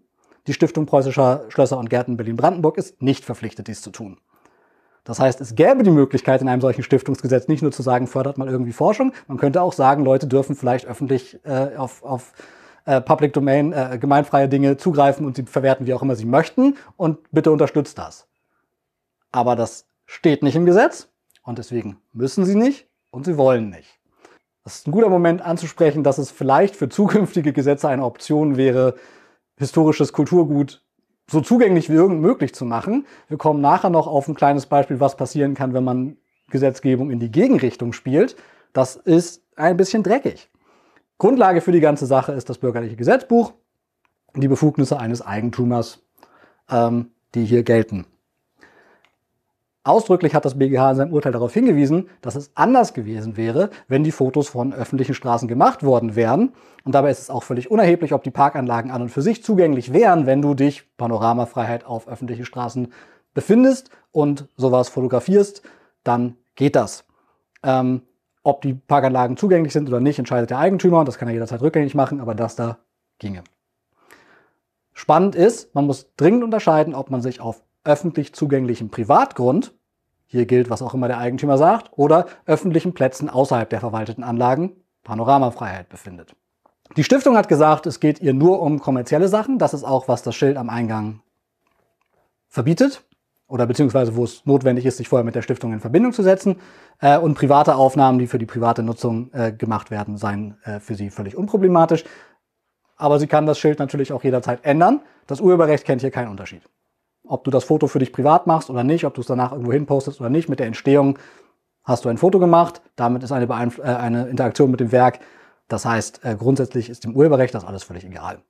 Die Stiftung Preußischer Schlösser und Gärten Berlin-Brandenburg ist nicht verpflichtet, dies zu tun. Das heißt, es gäbe die Möglichkeit in einem solchen Stiftungsgesetz nicht nur zu sagen, fördert mal irgendwie Forschung, man könnte auch sagen, Leute dürfen vielleicht öffentlich äh, auf, auf äh, Public Domain, äh, gemeinfreie Dinge zugreifen und sie verwerten, wie auch immer sie möchten und bitte unterstützt das. Aber das steht nicht im Gesetz und deswegen müssen sie nicht und sie wollen nicht. Das ist ein guter Moment anzusprechen, dass es vielleicht für zukünftige Gesetze eine Option wäre, historisches Kulturgut so zugänglich wie irgend möglich zu machen. Wir kommen nachher noch auf ein kleines Beispiel, was passieren kann, wenn man Gesetzgebung in die Gegenrichtung spielt. Das ist ein bisschen dreckig. Grundlage für die ganze Sache ist das bürgerliche Gesetzbuch, die Befugnisse eines Eigentumers, ähm, die hier gelten. Ausdrücklich hat das BGH in seinem Urteil darauf hingewiesen, dass es anders gewesen wäre, wenn die Fotos von öffentlichen Straßen gemacht worden wären. Und dabei ist es auch völlig unerheblich, ob die Parkanlagen an und für sich zugänglich wären, wenn du dich Panoramafreiheit auf öffentlichen Straßen befindest und sowas fotografierst, dann geht das. Ähm, ob die Parkanlagen zugänglich sind oder nicht, entscheidet der Eigentümer und das kann er jederzeit rückgängig machen, aber das da ginge. Spannend ist, man muss dringend unterscheiden, ob man sich auf öffentlich zugänglichen Privatgrund, hier gilt, was auch immer der Eigentümer sagt, oder öffentlichen Plätzen außerhalb der verwalteten Anlagen, Panoramafreiheit befindet. Die Stiftung hat gesagt, es geht ihr nur um kommerzielle Sachen. Das ist auch, was das Schild am Eingang verbietet oder beziehungsweise wo es notwendig ist, sich vorher mit der Stiftung in Verbindung zu setzen. Äh, und private Aufnahmen, die für die private Nutzung äh, gemacht werden, seien äh, für sie völlig unproblematisch. Aber sie kann das Schild natürlich auch jederzeit ändern. Das Urheberrecht kennt hier keinen Unterschied ob du das Foto für dich privat machst oder nicht, ob du es danach irgendwo hinpostest oder nicht, mit der Entstehung hast du ein Foto gemacht, damit ist eine, Beeinf äh, eine Interaktion mit dem Werk. Das heißt, äh, grundsätzlich ist dem Urheberrecht das alles völlig egal.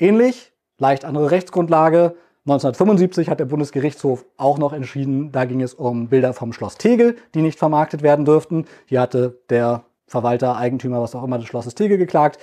Ähnlich, leicht andere Rechtsgrundlage. 1975 hat der Bundesgerichtshof auch noch entschieden, da ging es um Bilder vom Schloss Tegel, die nicht vermarktet werden dürften. Hier hatte der Verwalter, Eigentümer, was auch immer des Schlosses Tegel geklagt.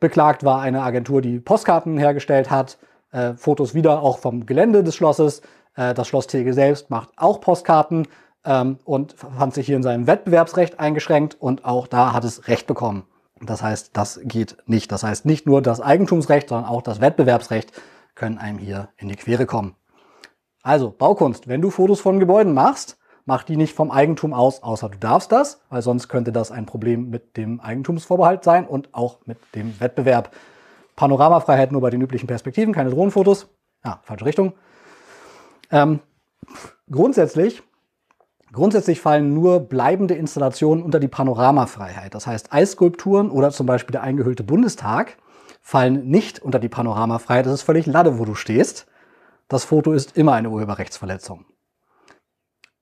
Beklagt war eine Agentur, die Postkarten hergestellt hat äh, Fotos wieder, auch vom Gelände des Schlosses. Äh, das Schloss Tegel selbst macht auch Postkarten ähm, und fand sich hier in seinem Wettbewerbsrecht eingeschränkt und auch da hat es Recht bekommen. Das heißt, das geht nicht. Das heißt, nicht nur das Eigentumsrecht, sondern auch das Wettbewerbsrecht können einem hier in die Quere kommen. Also, Baukunst, wenn du Fotos von Gebäuden machst, mach die nicht vom Eigentum aus, außer du darfst das, weil sonst könnte das ein Problem mit dem Eigentumsvorbehalt sein und auch mit dem Wettbewerb. Panoramafreiheit nur bei den üblichen Perspektiven, keine Drohnenfotos. Ja, ah, falsche Richtung. Ähm, grundsätzlich, grundsätzlich fallen nur bleibende Installationen unter die Panoramafreiheit. Das heißt, Eisskulpturen oder zum Beispiel der eingehüllte Bundestag fallen nicht unter die Panoramafreiheit. Das ist völlig Lade, wo du stehst. Das Foto ist immer eine Urheberrechtsverletzung.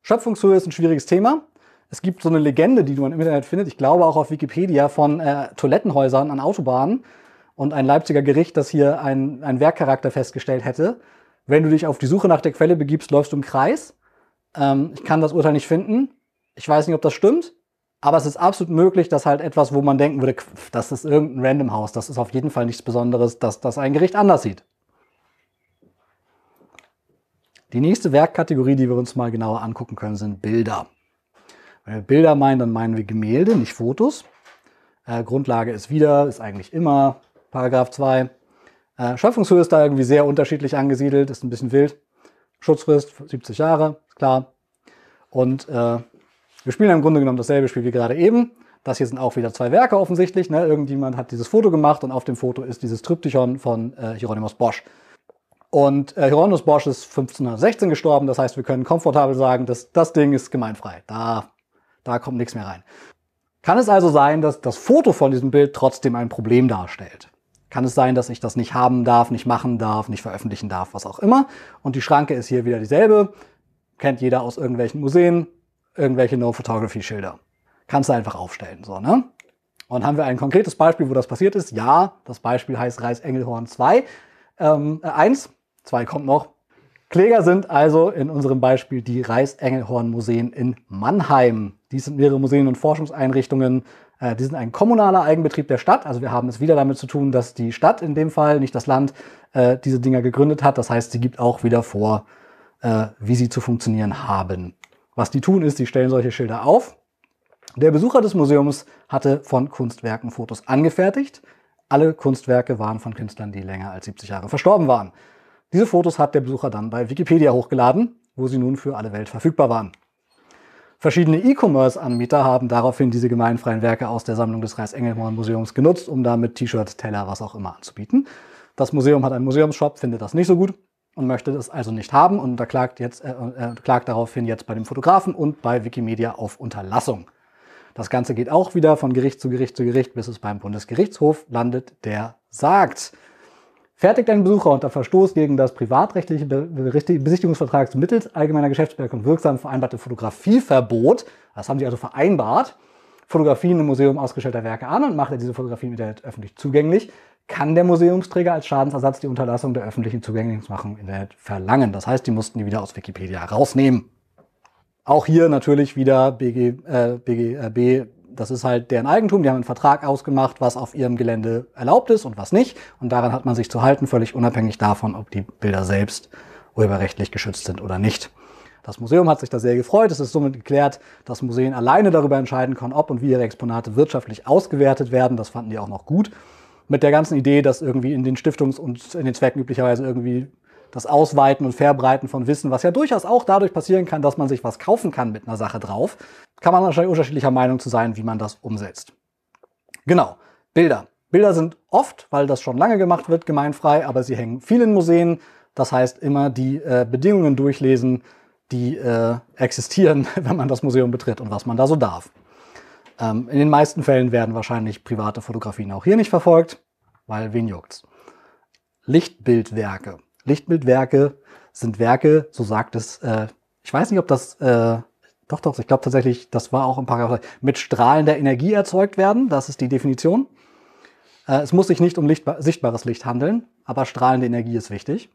Schöpfungshöhe ist ein schwieriges Thema. Es gibt so eine Legende, die du im Internet findet, ich glaube auch auf Wikipedia, von äh, Toilettenhäusern an Autobahnen, und ein Leipziger Gericht, das hier einen, Werkcharakter festgestellt hätte. Wenn du dich auf die Suche nach der Quelle begibst, läufst du im Kreis. Ähm, ich kann das Urteil nicht finden. Ich weiß nicht, ob das stimmt. Aber es ist absolut möglich, dass halt etwas, wo man denken würde, das ist irgendein Random House, das ist auf jeden Fall nichts Besonderes, dass das ein Gericht anders sieht. Die nächste Werkkategorie, die wir uns mal genauer angucken können, sind Bilder. Wenn wir Bilder meinen, dann meinen wir Gemälde, nicht Fotos. Äh, Grundlage ist wieder, ist eigentlich immer Paragraph 2. Äh, Schöpfungshöhe ist da irgendwie sehr unterschiedlich angesiedelt, ist ein bisschen wild. Schutzfrist 70 Jahre, klar. Und äh, wir spielen im Grunde genommen dasselbe Spiel wie gerade eben. Das hier sind auch wieder zwei Werke offensichtlich. Ne? Irgendjemand hat dieses Foto gemacht und auf dem Foto ist dieses Triptychon von äh, Hieronymus Bosch. Und äh, Hieronymus Bosch ist 1516 gestorben. Das heißt, wir können komfortabel sagen, dass das Ding ist gemeinfrei. Da, da kommt nichts mehr rein. Kann es also sein, dass das Foto von diesem Bild trotzdem ein Problem darstellt? kann es sein, dass ich das nicht haben darf, nicht machen darf, nicht veröffentlichen darf, was auch immer. Und die Schranke ist hier wieder dieselbe. Kennt jeder aus irgendwelchen Museen, irgendwelche No-Photography-Schilder. Kannst du einfach aufstellen, so, ne? Und haben wir ein konkretes Beispiel, wo das passiert ist? Ja, das Beispiel heißt Reis 2, ähm, 1, äh, 2 kommt noch. Kläger sind also in unserem Beispiel die Reisengelhorn-Museen in Mannheim. Dies sind mehrere Museen und Forschungseinrichtungen äh, die sind ein kommunaler Eigenbetrieb der Stadt. Also wir haben es wieder damit zu tun, dass die Stadt in dem Fall, nicht das Land, äh, diese Dinger gegründet hat. Das heißt, sie gibt auch wieder vor, äh, wie sie zu funktionieren haben. Was die tun ist, sie stellen solche Schilder auf. Der Besucher des Museums hatte von Kunstwerken Fotos angefertigt. Alle Kunstwerke waren von Künstlern, die länger als 70 Jahre verstorben waren. Diese Fotos hat der Besucher dann bei Wikipedia hochgeladen, wo sie nun für alle Welt verfügbar waren. Verschiedene E-Commerce-Anbieter haben daraufhin diese gemeinfreien Werke aus der Sammlung des reichs museums genutzt, um damit T-Shirts, Teller, was auch immer anzubieten. Das Museum hat einen Museumsshop, findet das nicht so gut und möchte das also nicht haben und da klagt, jetzt, äh, äh, klagt daraufhin jetzt bei dem Fotografen und bei Wikimedia auf Unterlassung. Das Ganze geht auch wieder von Gericht zu Gericht zu Gericht, bis es beim Bundesgerichtshof landet, der sagt, Fertigt ein Besucher unter Verstoß gegen das privatrechtliche Besichtigungsvertrags mittels allgemeiner Geschäftsbemerkung wirksam vereinbarte Fotografieverbot, das haben sie also vereinbart, Fotografien im Museum ausgestellter Werke an und macht er diese Fotografien im Internet öffentlich zugänglich, kann der Museumsträger als Schadensersatz die Unterlassung der öffentlichen Zugänglichmachung im Internet verlangen. Das heißt, die mussten die wieder aus Wikipedia rausnehmen. Auch hier natürlich wieder BG, äh, BGB das ist halt deren Eigentum. Die haben einen Vertrag ausgemacht, was auf ihrem Gelände erlaubt ist und was nicht. Und daran hat man sich zu halten, völlig unabhängig davon, ob die Bilder selbst urheberrechtlich geschützt sind oder nicht. Das Museum hat sich da sehr gefreut. Es ist somit geklärt, dass Museen alleine darüber entscheiden können, ob und wie ihre Exponate wirtschaftlich ausgewertet werden. Das fanden die auch noch gut. Mit der ganzen Idee, dass irgendwie in den Stiftungs- und in den Zwecken üblicherweise irgendwie das Ausweiten und Verbreiten von Wissen, was ja durchaus auch dadurch passieren kann, dass man sich was kaufen kann mit einer Sache drauf, kann man wahrscheinlich unterschiedlicher Meinung zu sein, wie man das umsetzt. Genau, Bilder. Bilder sind oft, weil das schon lange gemacht wird, gemeinfrei, aber sie hängen viel in Museen. Das heißt, immer die äh, Bedingungen durchlesen, die äh, existieren, <laughs> wenn man das Museum betritt und was man da so darf. Ähm, in den meisten Fällen werden wahrscheinlich private Fotografien auch hier nicht verfolgt, weil wen juckt's? Lichtbildwerke. Lichtbildwerke sind Werke, so sagt es, äh, ich weiß nicht, ob das, äh, doch, doch, ich glaube tatsächlich, das war auch im Paragraph, mit strahlender Energie erzeugt werden, das ist die Definition. Äh, es muss sich nicht um Lichtba sichtbares Licht handeln, aber strahlende Energie ist wichtig.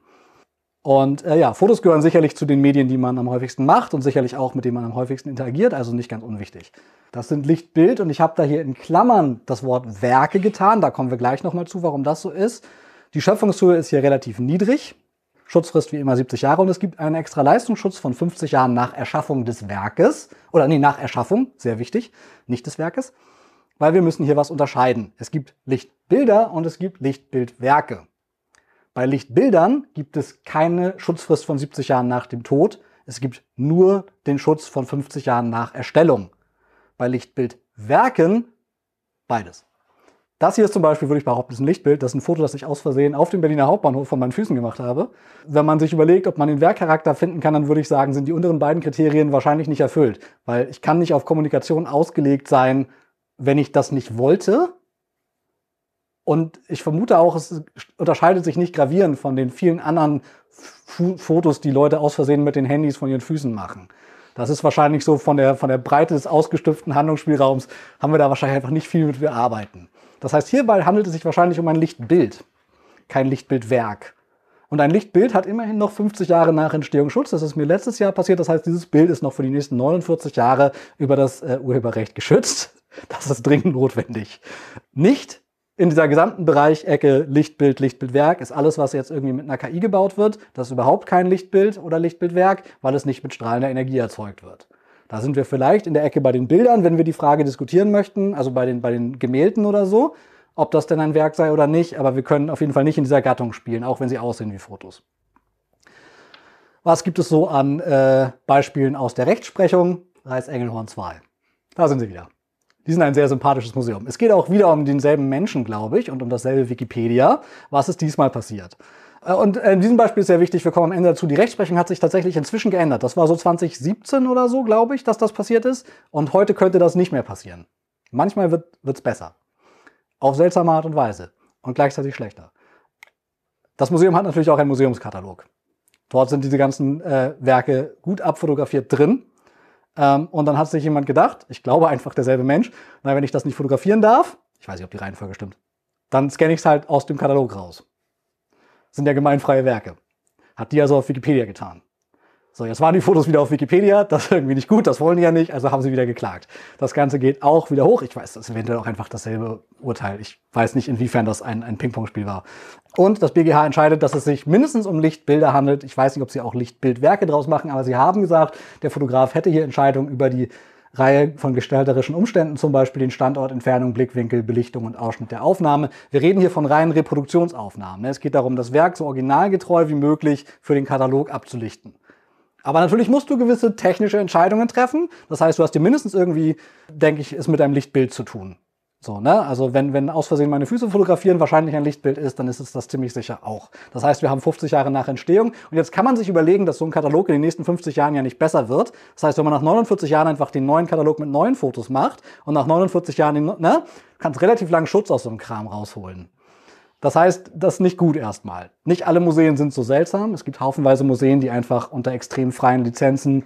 Und äh, ja, Fotos gehören sicherlich zu den Medien, die man am häufigsten macht und sicherlich auch mit denen man am häufigsten interagiert, also nicht ganz unwichtig. Das sind Lichtbild und ich habe da hier in Klammern das Wort Werke getan, da kommen wir gleich nochmal zu, warum das so ist. Die Schöpfungshöhe ist hier relativ niedrig, Schutzfrist wie immer 70 Jahre und es gibt einen extra Leistungsschutz von 50 Jahren nach Erschaffung des Werkes. Oder nee, nach Erschaffung, sehr wichtig, nicht des Werkes. Weil wir müssen hier was unterscheiden. Es gibt Lichtbilder und es gibt Lichtbildwerke. Bei Lichtbildern gibt es keine Schutzfrist von 70 Jahren nach dem Tod. Es gibt nur den Schutz von 50 Jahren nach Erstellung. Bei Lichtbildwerken beides. Das hier ist zum Beispiel, würde ich behaupten, ein Lichtbild. Das ist ein Foto, das ich aus Versehen auf dem Berliner Hauptbahnhof von meinen Füßen gemacht habe. Wenn man sich überlegt, ob man den Werkcharakter finden kann, dann würde ich sagen, sind die unteren beiden Kriterien wahrscheinlich nicht erfüllt. Weil ich kann nicht auf Kommunikation ausgelegt sein, wenn ich das nicht wollte. Und ich vermute auch, es unterscheidet sich nicht gravierend von den vielen anderen F Fotos, die Leute aus Versehen mit den Handys von ihren Füßen machen. Das ist wahrscheinlich so von der, von der Breite des ausgestüpften Handlungsspielraums haben wir da wahrscheinlich einfach nicht viel mit wir arbeiten. Das heißt, hierbei handelt es sich wahrscheinlich um ein Lichtbild, kein Lichtbildwerk. Und ein Lichtbild hat immerhin noch 50 Jahre nach Entstehung Schutz. Das ist mir letztes Jahr passiert. Das heißt, dieses Bild ist noch für die nächsten 49 Jahre über das äh, Urheberrecht geschützt. <laughs> Das ist dringend notwendig. Nicht in dieser gesamten Bereichecke Lichtbild, Lichtbildwerk ist alles, was jetzt irgendwie mit einer KI gebaut wird. Das ist überhaupt kein Lichtbild oder Lichtbildwerk, weil es nicht mit strahlender Energie erzeugt wird. Da sind wir vielleicht in der Ecke bei den Bildern, wenn wir die Frage diskutieren möchten, also bei den, bei den Gemälden oder so, ob das denn ein Werk sei oder nicht. Aber wir können auf jeden Fall nicht in dieser Gattung spielen, auch wenn sie aussehen wie Fotos. Was gibt es so an äh, Beispielen aus der Rechtsprechung? Reis Engelhorn 2. Da sind sie wieder. Die sind ein sehr sympathisches Museum. Es geht auch wieder um denselben Menschen, glaube ich, und um dasselbe Wikipedia. Was ist diesmal passiert? Äh, und in diesem Beispiel ist sehr wichtig, wir kommen am Ende dazu, die Rechtsprechung hat sich tatsächlich inzwischen geändert. Das war so 2017 oder so, glaube ich, dass das passiert ist. Und heute könnte das nicht mehr passieren. Manchmal wird es besser. Auf seltsame Art und Weise. Und gleichzeitig schlechter. Das Museum hat natürlich auch einen Museumskatalog. Dort sind diese ganzen äh, Werke gut abfotografiert drin. Ähm, und dann hat sich jemand gedacht, ich glaube einfach derselbe Mensch, na, wenn ich das nicht fotografieren darf, ich weiß nicht, ob die Reihenfolge stimmt, dann scanne ich es halt aus dem Katalog raus sind ja gemeinfreie Werke. Hat die also auf Wikipedia getan. So, jetzt waren die Fotos wieder auf Wikipedia, <laughs> das ist irgendwie nicht gut, das wollen die ja nicht, also haben sie wieder geklagt. Das Ganze geht auch wieder hoch. Ich weiß, das ist eventuell auch einfach dasselbe Urteil. Ich weiß nicht, inwiefern das ein, ein Ping-Pong-Spiel war. Und das BGH entscheidet, dass es sich mindestens um Lichtbilder handelt. Ich weiß nicht, ob sie auch Lichtbildwerke draus machen, aber sie haben gesagt, der Fotograf hätte hier Entscheidungen über die Reihe von gestalterischen Umständen, zum Beispiel den Standort, Entfernung, Blickwinkel, Belichtung und Ausschnitt der Aufnahme. Wir reden hier von reinen Reproduktionsaufnahmen. Ne? Es geht darum, das Werk so originalgetreu wie möglich für den Katalog abzulichten. Aber natürlich musst du gewisse technische Entscheidungen treffen. Das heißt, du hast dir mindestens irgendwie, denke ich, es mit einem Lichtbild zu tun. So, ne? Also wenn, wenn aus Versehen meine Füße fotografieren wahrscheinlich ein Lichtbild ist, dann ist es das ziemlich sicher auch. Das heißt, wir haben 50 Jahre nach Entstehung und jetzt kann man sich überlegen, dass so ein Katalog in den nächsten 50 Jahren ja nicht besser wird. Das heißt, wenn man nach 49 Jahren einfach den neuen Katalog mit neuen Fotos macht und nach 49 Jahren, den, ne, kannst relativ langen Schutz aus so einem Kram rausholen. Das heißt, das ist nicht gut erstmal. Nicht alle Museen sind so seltsam. Es gibt haufenweise Museen, die einfach unter extrem freien Lizenzen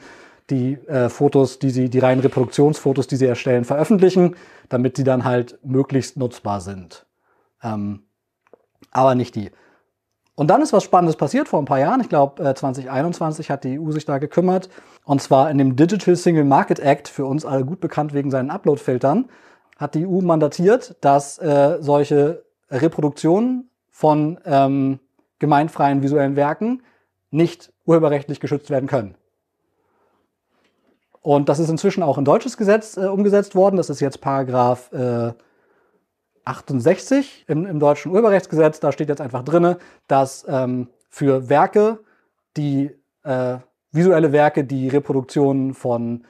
die äh, Fotos, die sie, die reinen Reproduktionsfotos, die sie erstellen, veröffentlichen, damit sie dann halt möglichst nutzbar sind. Ähm, aber nicht die. Und dann ist was Spannendes passiert vor ein paar Jahren. Ich glaube, äh, 2021 hat die EU sich da gekümmert. Und zwar in dem Digital Single Market Act, für uns alle gut bekannt wegen seinen Upload-Filtern, hat die EU mandatiert, dass äh, solche Reproduktionen von ähm, gemeinfreien visuellen Werken nicht urheberrechtlich geschützt werden können. Und das ist inzwischen auch in deutsches Gesetz äh, umgesetzt worden. Das ist jetzt Paragraph äh, 68 im, im, deutschen Urheberrechtsgesetz. Da steht jetzt einfach drin, dass ähm, für Werke, die äh, visuelle Werke, die Reproduktionen von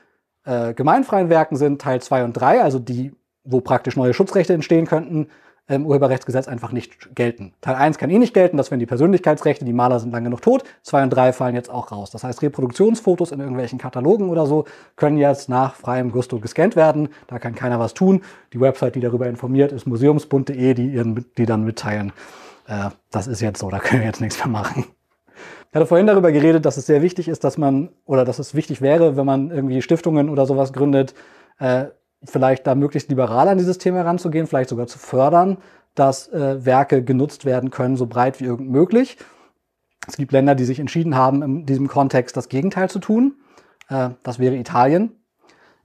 äh, gemeinfreien Werken sind, Teil 2 und 3, also die, wo praktisch neue Schutzrechte entstehen könnten, ähm, Urheberrechtsgesetz einfach nicht gelten. Teil 1 kann eh nicht gelten, das wären die Persönlichkeitsrechte, die Maler sind lange genug tot. 2 und 3 fallen jetzt auch raus. Das heißt, Reproduktionsfotos in irgendwelchen Katalogen oder so können jetzt nach freiem Gusto gescannt werden. Da kann keiner was tun. Die Website, die darüber informiert, ist museumsbund.de, die, die dann mitteilen, äh, das ist jetzt so, da können wir jetzt nichts mehr machen. Ich hatte vorhin darüber geredet, dass es sehr wichtig ist, dass man, oder dass es wichtig wäre, wenn man irgendwie Stiftungen oder sowas gründet, äh, vielleicht da möglichst liberal an dieses Thema heranzugehen, vielleicht sogar zu fördern, dass äh, Werke genutzt werden können, so breit wie irgend möglich. Es gibt Länder, die sich entschieden haben, in diesem Kontext das Gegenteil zu tun. Äh, das wäre Italien.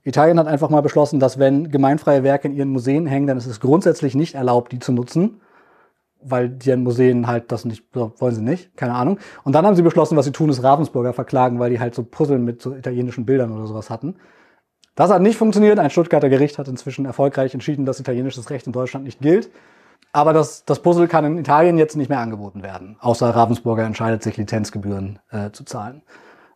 Italien hat einfach mal beschlossen, dass wenn gemeinfreie Werke in ihren Museen hängen, dann ist es grundsätzlich nicht erlaubt, die zu nutzen, weil die in Museen halt das nicht, wollen sie nicht, keine Ahnung. Und dann haben sie beschlossen, was sie tun, ist Ravensburger verklagen, weil die halt so Puzzeln mit so italienischen Bildern oder sowas hatten. Das hat nicht funktioniert. Ein Stuttgarter Gericht hat inzwischen erfolgreich entschieden, dass italienisches Recht in Deutschland nicht gilt. Aber das, das Puzzle kann in Italien jetzt nicht mehr angeboten werden, außer Ravensburger entscheidet sich, Lizenzgebühren äh, zu zahlen.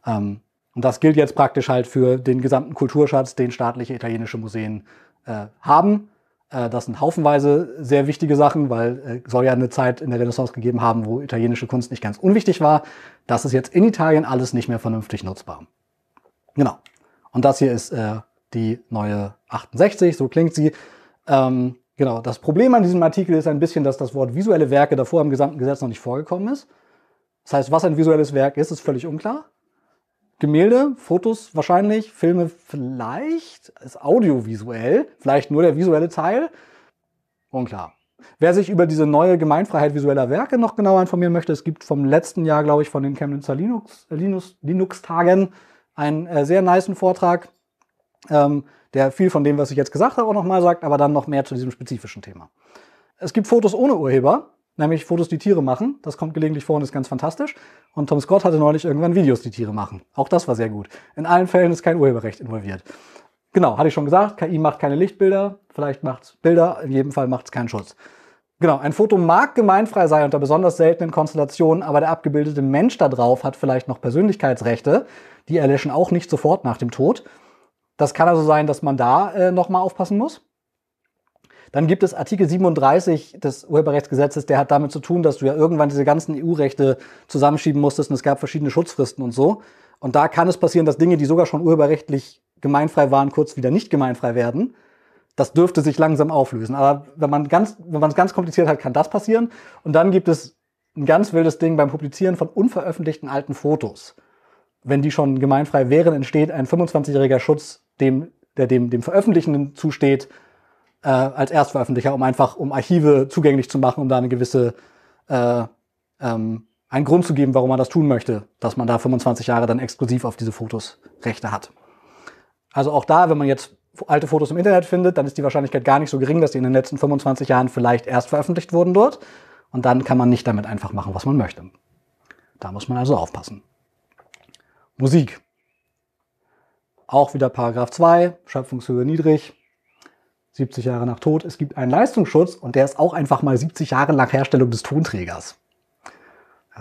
Ähm, und das gilt jetzt praktisch halt für den gesamten Kulturschatz, den staatliche italienische Museen äh, haben. Äh, das sind haufenweise sehr wichtige Sachen, weil äh, soll ja eine Zeit in der Renaissance gegeben haben, wo italienische Kunst nicht ganz unwichtig war. Das ist jetzt in Italien alles nicht mehr vernünftig nutzbar. Genau. Und das hier ist äh, die neue 68, so klingt sie. Ähm, genau, das Problem an diesem Artikel ist ein bisschen, dass das Wort visuelle Werke davor im gesamten Gesetz noch nicht vorgekommen ist. Das heißt, was ein visuelles Werk ist, ist völlig unklar. Gemälde, Fotos wahrscheinlich, Filme vielleicht, ist audiovisuell, vielleicht nur der visuelle Teil. Unklar. Wer sich über diese neue Gemeinfreiheit visueller Werke noch genauer informieren möchte, es gibt vom letzten Jahr, glaube ich, von den Chemnitzer Linux-Tagen Linux, Linux einen äh, sehr niceen Vortrag ähm, der viel von dem, was ich jetzt gesagt habe, auch nochmal sagt, aber dann noch mehr zu diesem spezifischen Thema. Es gibt Fotos ohne Urheber, nämlich Fotos, die Tiere machen. Das kommt gelegentlich vor und ist ganz fantastisch. Und Tom Scott hatte neulich irgendwann Videos, die Tiere machen. Auch das war sehr gut. In allen Fällen ist kein Urheberrecht involviert. Genau, hatte ich schon gesagt, KI macht keine Lichtbilder, vielleicht macht es Bilder, in jedem Fall macht es keinen Schutz. Genau, ein Foto mag gemeinfrei sein unter besonders seltenen Konstellationen, aber der abgebildete Mensch da drauf hat vielleicht noch Persönlichkeitsrechte, die erlöschen auch nicht sofort nach dem Tod. Das kann also sein, dass man da äh, nochmal aufpassen muss. Dann gibt es Artikel 37 des Urheberrechtsgesetzes, der hat damit zu tun, dass du ja irgendwann diese ganzen EU-Rechte zusammenschieben musstest und es gab verschiedene Schutzfristen und so. Und da kann es passieren, dass Dinge, die sogar schon urheberrechtlich gemeinfrei waren, kurz wieder nicht gemeinfrei werden. Das dürfte sich langsam auflösen. Aber wenn man ganz, wenn man es ganz kompliziert hat, kann das passieren. Und dann gibt es ein ganz wildes Ding beim Publizieren von unveröffentlichten alten Fotos. Wenn die schon gemeinfrei wären, entsteht ein 25-jähriger Schutz dem, der dem, dem Veröffentlichenden zusteht, äh, als Erstveröffentlicher, um einfach, um Archive zugänglich zu machen, um da eine gewisse, äh, ähm, einen Grund zu geben, warum man das tun möchte, dass man da 25 Jahre dann exklusiv auf diese Fotos Rechte hat. Also auch da, wenn man jetzt alte Fotos im Internet findet, dann ist die Wahrscheinlichkeit gar nicht so gering, dass die in den letzten 25 Jahren vielleicht erst veröffentlicht wurden dort. Und dann kann man nicht damit einfach machen, was man möchte. Da muss man also aufpassen. Musik. Auch wieder Paragraph 2, Schöpfungshöhe niedrig, 70 Jahre nach Tod. Es gibt einen Leistungsschutz und der ist auch einfach mal 70 Jahre nach Herstellung des Tonträgers.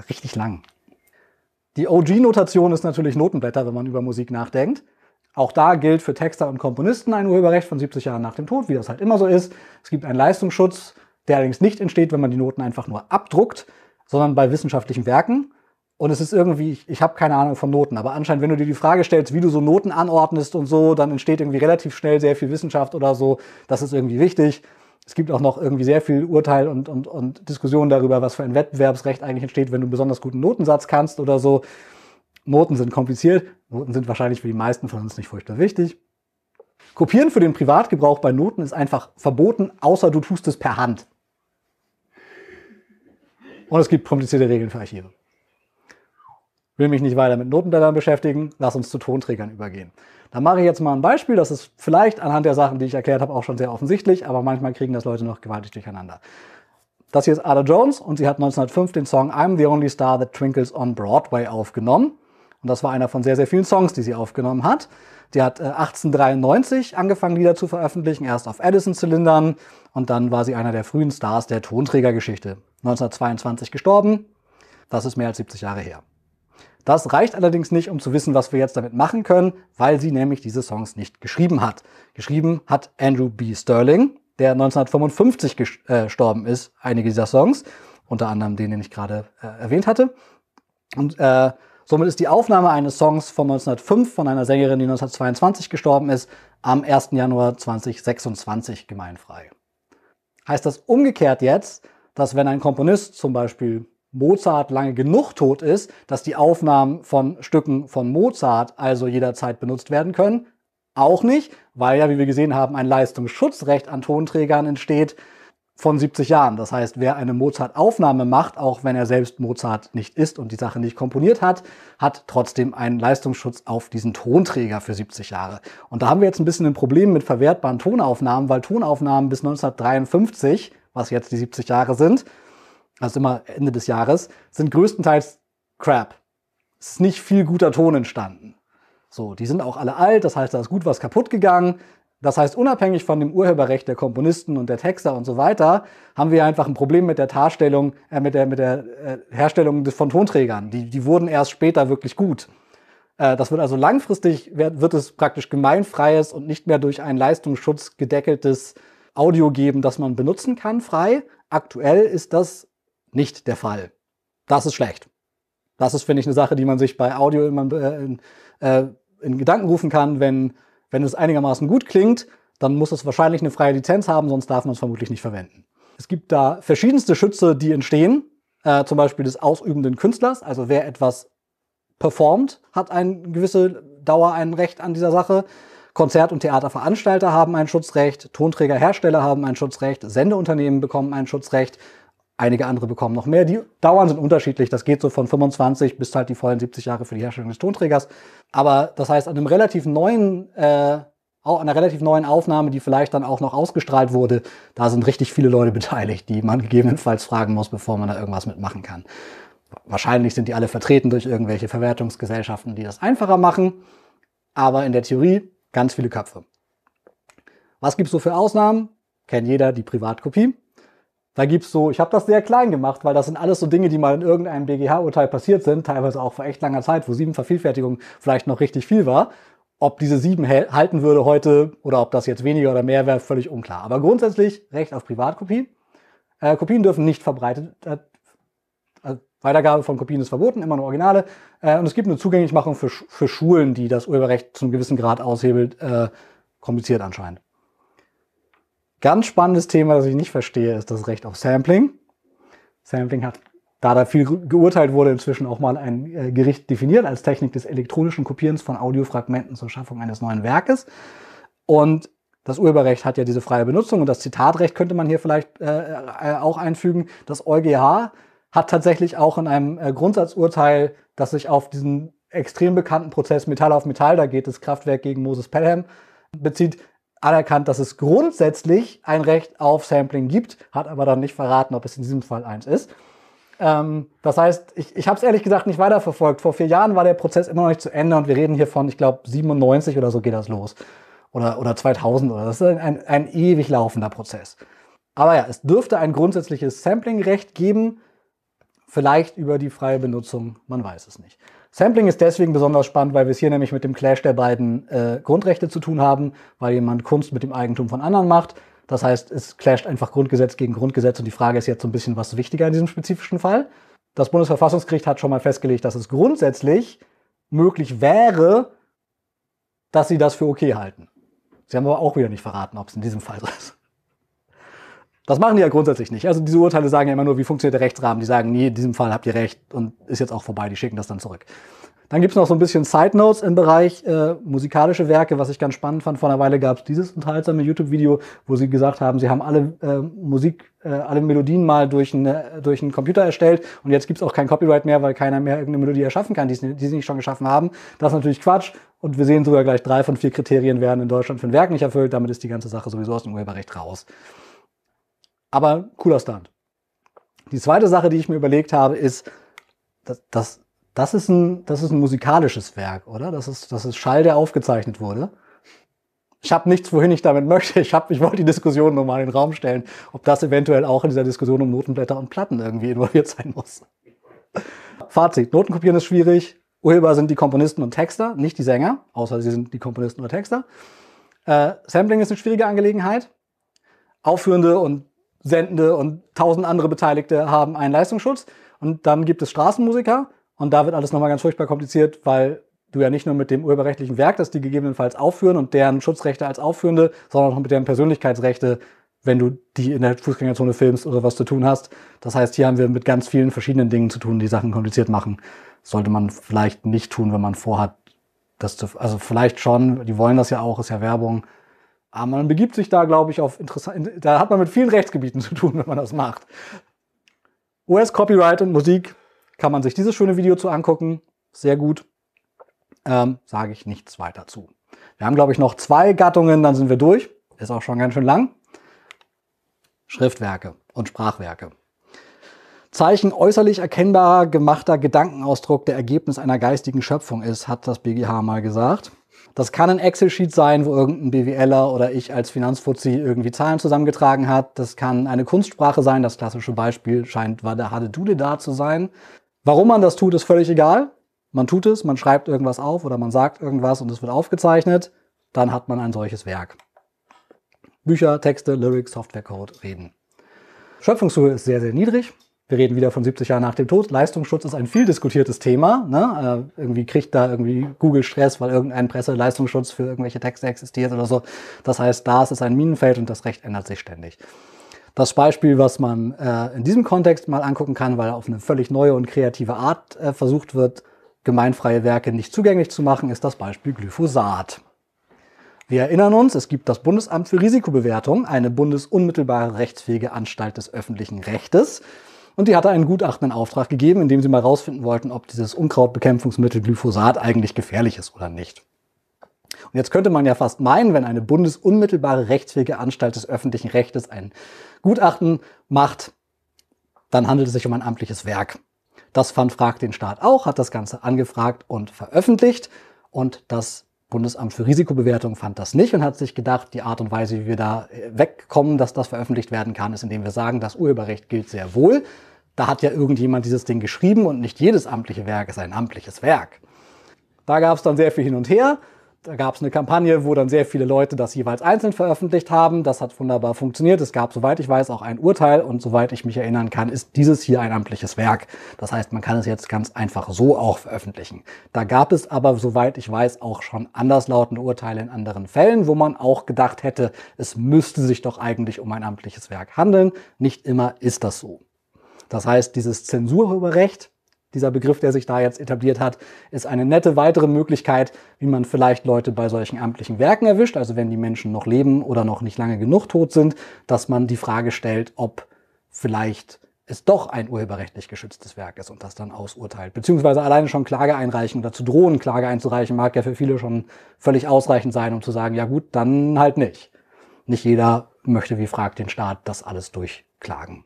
Richtig lang. Die OG-Notation ist natürlich Notenblätter, wenn man über Musik nachdenkt. Auch da gilt für Texter und Komponisten ein Urheberrecht von 70 Jahren nach dem Tod, wie das halt immer so ist. Es gibt einen Leistungsschutz, der allerdings nicht entsteht, wenn man die Noten einfach nur abdruckt, sondern bei wissenschaftlichen Werken. Und es ist irgendwie, ich, ich habe keine Ahnung von Noten, aber anscheinend, wenn du dir die Frage stellst, wie du so Noten anordnest und so, dann entsteht irgendwie relativ schnell sehr viel Wissenschaft oder so. Das ist irgendwie wichtig. Es gibt auch noch irgendwie sehr viel Urteil und, und, und Diskussionen darüber, was für ein Wettbewerbsrecht eigentlich entsteht, wenn du einen besonders guten Notensatz kannst oder so. Noten sind kompliziert. Noten sind wahrscheinlich für die meisten von uns nicht furchtbar wichtig. Kopieren für den Privatgebrauch bei Noten ist einfach verboten, außer du tust es per Hand. Und es gibt komplizierte Regeln für Archive will mich nicht weiter mit Notenblättern beschäftigen, lass uns zu Tonträgern übergehen. Da mache ich jetzt mal ein Beispiel, das ist vielleicht anhand der Sachen, die ich erklärt habe, auch schon sehr offensichtlich, aber manchmal kriegen das Leute noch gewaltig durcheinander. Das hier ist Ada Jones und sie hat 1905 den Song I'm the Only Star That Twinkles on Broadway aufgenommen. Und das war einer von sehr, sehr vielen Songs, die sie aufgenommen hat. Die hat 1893 äh, angefangen, Lieder zu veröffentlichen, erst auf Edison-Zylindern und dann war sie einer der frühen Stars der Tonträgergeschichte. 1922 gestorben, das ist mehr als 70 Jahre her. Das reicht allerdings nicht, um zu wissen, was wir jetzt damit machen können, weil sie nämlich diese Songs nicht geschrieben hat. Geschrieben hat Andrew B. Sterling, der 1955 äh, gestorben ist, einige dieser Songs, unter anderem den, den ich gerade äh, erwähnt hatte. Und äh, somit ist die Aufnahme eines Songs von 1905 von einer Sängerin, die 1922 gestorben ist, am 1. Januar 2026 gemeinfrei. Heißt das umgekehrt jetzt, dass wenn ein Komponist zum Beispiel Mozart lange genug tot ist, dass die Aufnahmen von Stücken von Mozart also jederzeit benutzt werden können? Auch nicht, weil ja, wie wir gesehen haben, ein Leistungsschutzrecht an Tonträgern entsteht von 70 Jahren. Das heißt, wer eine Mozart-Aufnahme macht, auch wenn er selbst Mozart nicht ist und die Sache nicht komponiert hat, hat trotzdem einen Leistungsschutz auf diesen Tonträger für 70 Jahre. Und da haben wir jetzt ein bisschen ein Problem mit verwertbaren Tonaufnahmen, weil Tonaufnahmen bis 1953, was jetzt die 70 Jahre sind, also immer Ende des Jahres, sind größtenteils Crap. Es ist nicht viel guter Ton entstanden. So, die sind auch alle alt, das heißt, da ist gut was kaputt gegangen. Das heißt, unabhängig von dem Urheberrecht der Komponisten und der Texter und so weiter, haben wir einfach ein Problem mit der Darstellung, äh, mit der, mit der äh, Herstellung von Tonträgern. Die, die wurden erst später wirklich gut. Äh, das wird also langfristig, wird, wird es praktisch gemeinfreies und nicht mehr durch einen Leistungsschutz gedeckeltes Audio geben, das man benutzen kann, frei. Aktuell ist das nicht der Fall. Das ist schlecht. Das ist, finde ich, eine Sache, die man sich bei Audio äh, in, in, äh, in Gedanken rufen kann. Wenn, wenn es einigermaßen gut klingt, dann muss es wahrscheinlich eine freie Lizenz haben, sonst darf man es vermutlich nicht verwenden. Es gibt da verschiedenste Schütze, die entstehen, äh, zum Beispiel des ausübenden Künstlers, also wer etwas performt, hat eine gewisse Dauer ein Recht an dieser Sache. Konzert- und Theaterveranstalter haben ein Schutzrecht, Tonträgerhersteller haben ein Schutzrecht, Sendeunternehmen bekommen ein Schutzrecht Einige andere bekommen noch mehr. Die Dauern sind unterschiedlich. Das geht so von 25 bis halt die vollen 70 Jahre für die Herstellung des Tonträgers. Aber das heißt, an einem relativ neuen, äh, an einer relativ neuen Aufnahme, die vielleicht dann auch noch ausgestrahlt wurde, da sind richtig viele Leute beteiligt, die man gegebenenfalls fragen muss, bevor man da irgendwas mitmachen kann. Wahrscheinlich sind die alle vertreten durch irgendwelche Verwertungsgesellschaften, die das einfacher machen. Aber in der Theorie ganz viele Köpfe. Was gibt's so für Ausnahmen? Kennt jeder die Privatkopie. Da gibt's so, ich habe das sehr klein gemacht, weil das sind alles so Dinge, die mal in irgendeinem BGH-Urteil passiert sind, teilweise auch vor echt langer Zeit, wo sieben Vervielfältigungen vielleicht noch richtig viel war. Ob diese sieben halten würde heute oder ob das jetzt weniger oder mehr wäre, völlig unklar. Aber grundsätzlich Recht auf Privatkopie. Äh, Kopien dürfen nicht verbreitet, äh, äh, Weitergabe von Kopien ist verboten, immer nur Originale. Äh, und es gibt eine Zugänglichmachung für, für Schulen, die das Urheberrecht zum gewissen Grad aushebelt, äh, kompliziert anscheinend. Ganz spannendes Thema, das ich nicht verstehe, ist das Recht auf Sampling. Sampling hat, da da viel geurteilt wurde, inzwischen auch mal ein äh, Gericht definiert als Technik des elektronischen Kopierens von Audiofragmenten zur Schaffung eines neuen Werkes. Und das Urheberrecht hat ja diese freie Benutzung und das Zitatrecht könnte man hier vielleicht äh, äh, äh auch einfügen. Das EuGH hat tatsächlich auch in einem äh, Grundsatzurteil, das sich auf diesen extrem bekannten Prozess Metall auf Metall, da geht das Kraftwerk gegen Moses Pelham, bezieht, anerkannt, dass es grundsätzlich ein Recht auf Sampling gibt, hat aber dann nicht verraten, ob es in diesem Fall eins ist. Ähm, das heißt, ich, ich habe es ehrlich gesagt nicht weiterverfolgt. Vor vier Jahren war der Prozess immer noch nicht zu Ende und wir reden hier von, ich glaube, 97 oder so geht das los. Oder, oder 2000 oder das ist ein, ein ewig laufender Prozess. Aber ja, es dürfte ein grundsätzliches Sampling-Recht geben, vielleicht über die freie Benutzung, man weiß es nicht. Sampling ist deswegen besonders spannend, weil wir es hier nämlich mit dem Clash der beiden äh, Grundrechte zu tun haben, weil jemand Kunst mit dem Eigentum von anderen macht. Das heißt, es clasht einfach Grundgesetz gegen Grundgesetz und die Frage ist jetzt so ein bisschen, was wichtiger in diesem spezifischen Fall. Das Bundesverfassungsgericht hat schon mal festgelegt, dass es grundsätzlich möglich wäre, dass sie das für okay halten. Sie haben aber auch wieder nicht verraten, ob es in diesem Fall so ist. Das machen die ja grundsätzlich nicht. Also diese Urteile sagen ja immer nur, wie funktioniert der Rechtsrahmen. Die sagen, nee, in diesem Fall habt ihr recht und ist jetzt auch vorbei. Die schicken das dann zurück. Dann gibt's noch so ein bisschen Side Notes im Bereich äh, musikalische Werke, was ich ganz spannend fand. Vor einer Weile gab's dieses unterhaltsame YouTube-Video, wo sie gesagt haben, sie haben alle äh, Musik, äh, alle Melodien mal durch, eine, durch einen Computer erstellt und jetzt gibt's auch kein Copyright mehr, weil keiner mehr irgendeine Melodie erschaffen kann, die sie nicht schon geschaffen haben. Das ist natürlich Quatsch und wir sehen sogar gleich, drei von vier Kriterien werden in Deutschland für ein Werk nicht erfüllt. Damit ist die ganze Sache sowieso aus dem Urheberrecht raus aber cooler Stunt. Die zweite Sache, die ich mir überlegt habe, ist, dass, dass das ist ein, das ist ein musikalisches Werk, oder? Das ist, das ist Schall, der aufgezeichnet wurde. Ich habe nichts, wohin ich damit möchte. Ich, hab, ich wollte die Diskussion nur mal in den Raum stellen, ob das eventuell auch in dieser Diskussion um Notenblätter und Platten irgendwie involviert sein muss. Fazit. Notenkopieren ist schwierig. Urheber sind die Komponisten und Texter, nicht die Sänger, außer sie sind die Komponisten oder Texter. Äh, Sampling ist eine schwierige Angelegenheit. Aufführende und Sendende und tausend andere Beteiligte haben einen Leistungsschutz. Und dann gibt es Straßenmusiker und da wird alles nochmal ganz furchtbar kompliziert, weil du ja nicht nur mit dem urheberrechtlichen Werk, das die gegebenenfalls aufführen und deren Schutzrechte als Aufführende, sondern auch mit deren Persönlichkeitsrechte, wenn du die in der Fußgängerzone filmst oder was zu tun hast. Das heißt, hier haben wir mit ganz vielen verschiedenen Dingen zu tun, die Sachen kompliziert machen. sollte man vielleicht nicht tun, wenn man vorhat, das zu, also vielleicht schon, die wollen das ja auch, ist ja Werbung, aber man begibt sich da, glaube ich, auf interessant. Da hat man mit vielen Rechtsgebieten <laughs> zu tun, wenn man das macht. US-Copyright und Musik kann man sich dieses schöne Video zu angucken. Sehr gut. Ähm, Sage ich nichts weiter zu. Wir haben, glaube ich, noch zwei Gattungen, dann sind wir durch. Ist auch schon ganz schön lang. Schriftwerke und Sprachwerke. Zeichen äußerlich erkennbarer gemachter Gedankenausdruck, der Ergebnis einer geistigen Schöpfung ist, hat das BGH mal gesagt. Das kann ein Excel-Sheet sein, wo irgendein BWLer oder ich als Finanzfuzzi irgendwie Zahlen zusammengetragen hat. Das kann eine Kunstsprache sein. Das klassische Beispiel scheint war der Hade Dude da zu sein. Warum man das tut, ist völlig egal. Man tut es, man schreibt irgendwas auf oder man sagt irgendwas und es wird aufgezeichnet. Dann hat man ein solches Werk. Bücher, Texte, Lyrics, Softwarecode, Reden. Schöpfungshöhe ist sehr, sehr niedrig wir reden wieder von 70 Jahren nach dem Tod. Leistungsschutz ist ein viel diskutiertes Thema. Ne? Äh, irgendwie kriegt da irgendwie Google Stress, weil irgendein Presse Leistungsschutz für irgendwelche Texte existiert oder so. Das heißt, da ist es ein Minenfeld und das Recht ändert sich ständig. Das Beispiel, was man äh, in diesem Kontext mal angucken kann, weil auf eine völlig neue und kreative Art äh, versucht wird, gemeinfreie Werke nicht zugänglich zu machen, ist das Beispiel Glyphosat. Wir erinnern uns, es gibt das Bundesamt für Risikobewertung, eine bundesunmittelbare rechtsfähige Anstalt des öffentlichen Rechtes, und die hatte einen Gutachten in Auftrag gegeben, in dem sie mal herausfinden wollten, ob dieses Unkrautbekämpfungsmittel Glyphosat eigentlich gefährlich ist oder nicht. Und jetzt könnte man ja fast meinen, wenn eine bundesunmittelbare rechtsfähige Anstalt des öffentlichen Rechtes ein Gutachten macht, dann handelt es sich um ein amtliches Werk. Das fand fragt den Staat auch, hat das Ganze angefragt und veröffentlicht. Und das Bundesamt für Risikobewertung fand das nicht und hat sich gedacht, die Art und Weise, wie wir da äh, wegkommen, dass das veröffentlicht werden kann, ist, indem wir sagen, das Urheberrecht gilt sehr wohl. Da hat ja irgendjemand dieses Ding geschrieben und nicht jedes amtliche Werk ist ein amtliches Werk. Da gab es dann sehr viel hin und her da gab es eine Kampagne, wo dann sehr viele Leute das jeweils einzeln veröffentlicht haben. Das hat wunderbar funktioniert. Es gab, soweit ich weiß, auch ein Urteil und soweit ich mich erinnern kann, ist dieses hier ein amtliches Werk. Das heißt, man kann es jetzt ganz einfach so auch veröffentlichen. Da gab es aber, soweit ich weiß, auch schon anderslautende Urteile in anderen Fällen, wo man auch gedacht hätte, es müsste sich doch eigentlich um ein amtliches Werk handeln. Nicht immer ist das so. Das heißt, dieses Zensurrecht dieser Begriff, der sich da jetzt etabliert hat, ist eine nette weitere Möglichkeit, wie man vielleicht Leute bei solchen amtlichen Werken erwischt, also wenn die Menschen noch leben oder noch nicht lange genug tot sind, dass man die Frage stellt, ob vielleicht es doch ein urheberrechtlich geschütztes Werk ist und das dann ausurteilt. Beziehungsweise alleine schon Klage einreichen oder zu drohen, Klage einzureichen, mag ja für viele schon völlig ausreichend sein, um zu sagen, ja gut, dann halt nicht. Nicht jeder möchte wie fragt den Staat das alles durchklagen.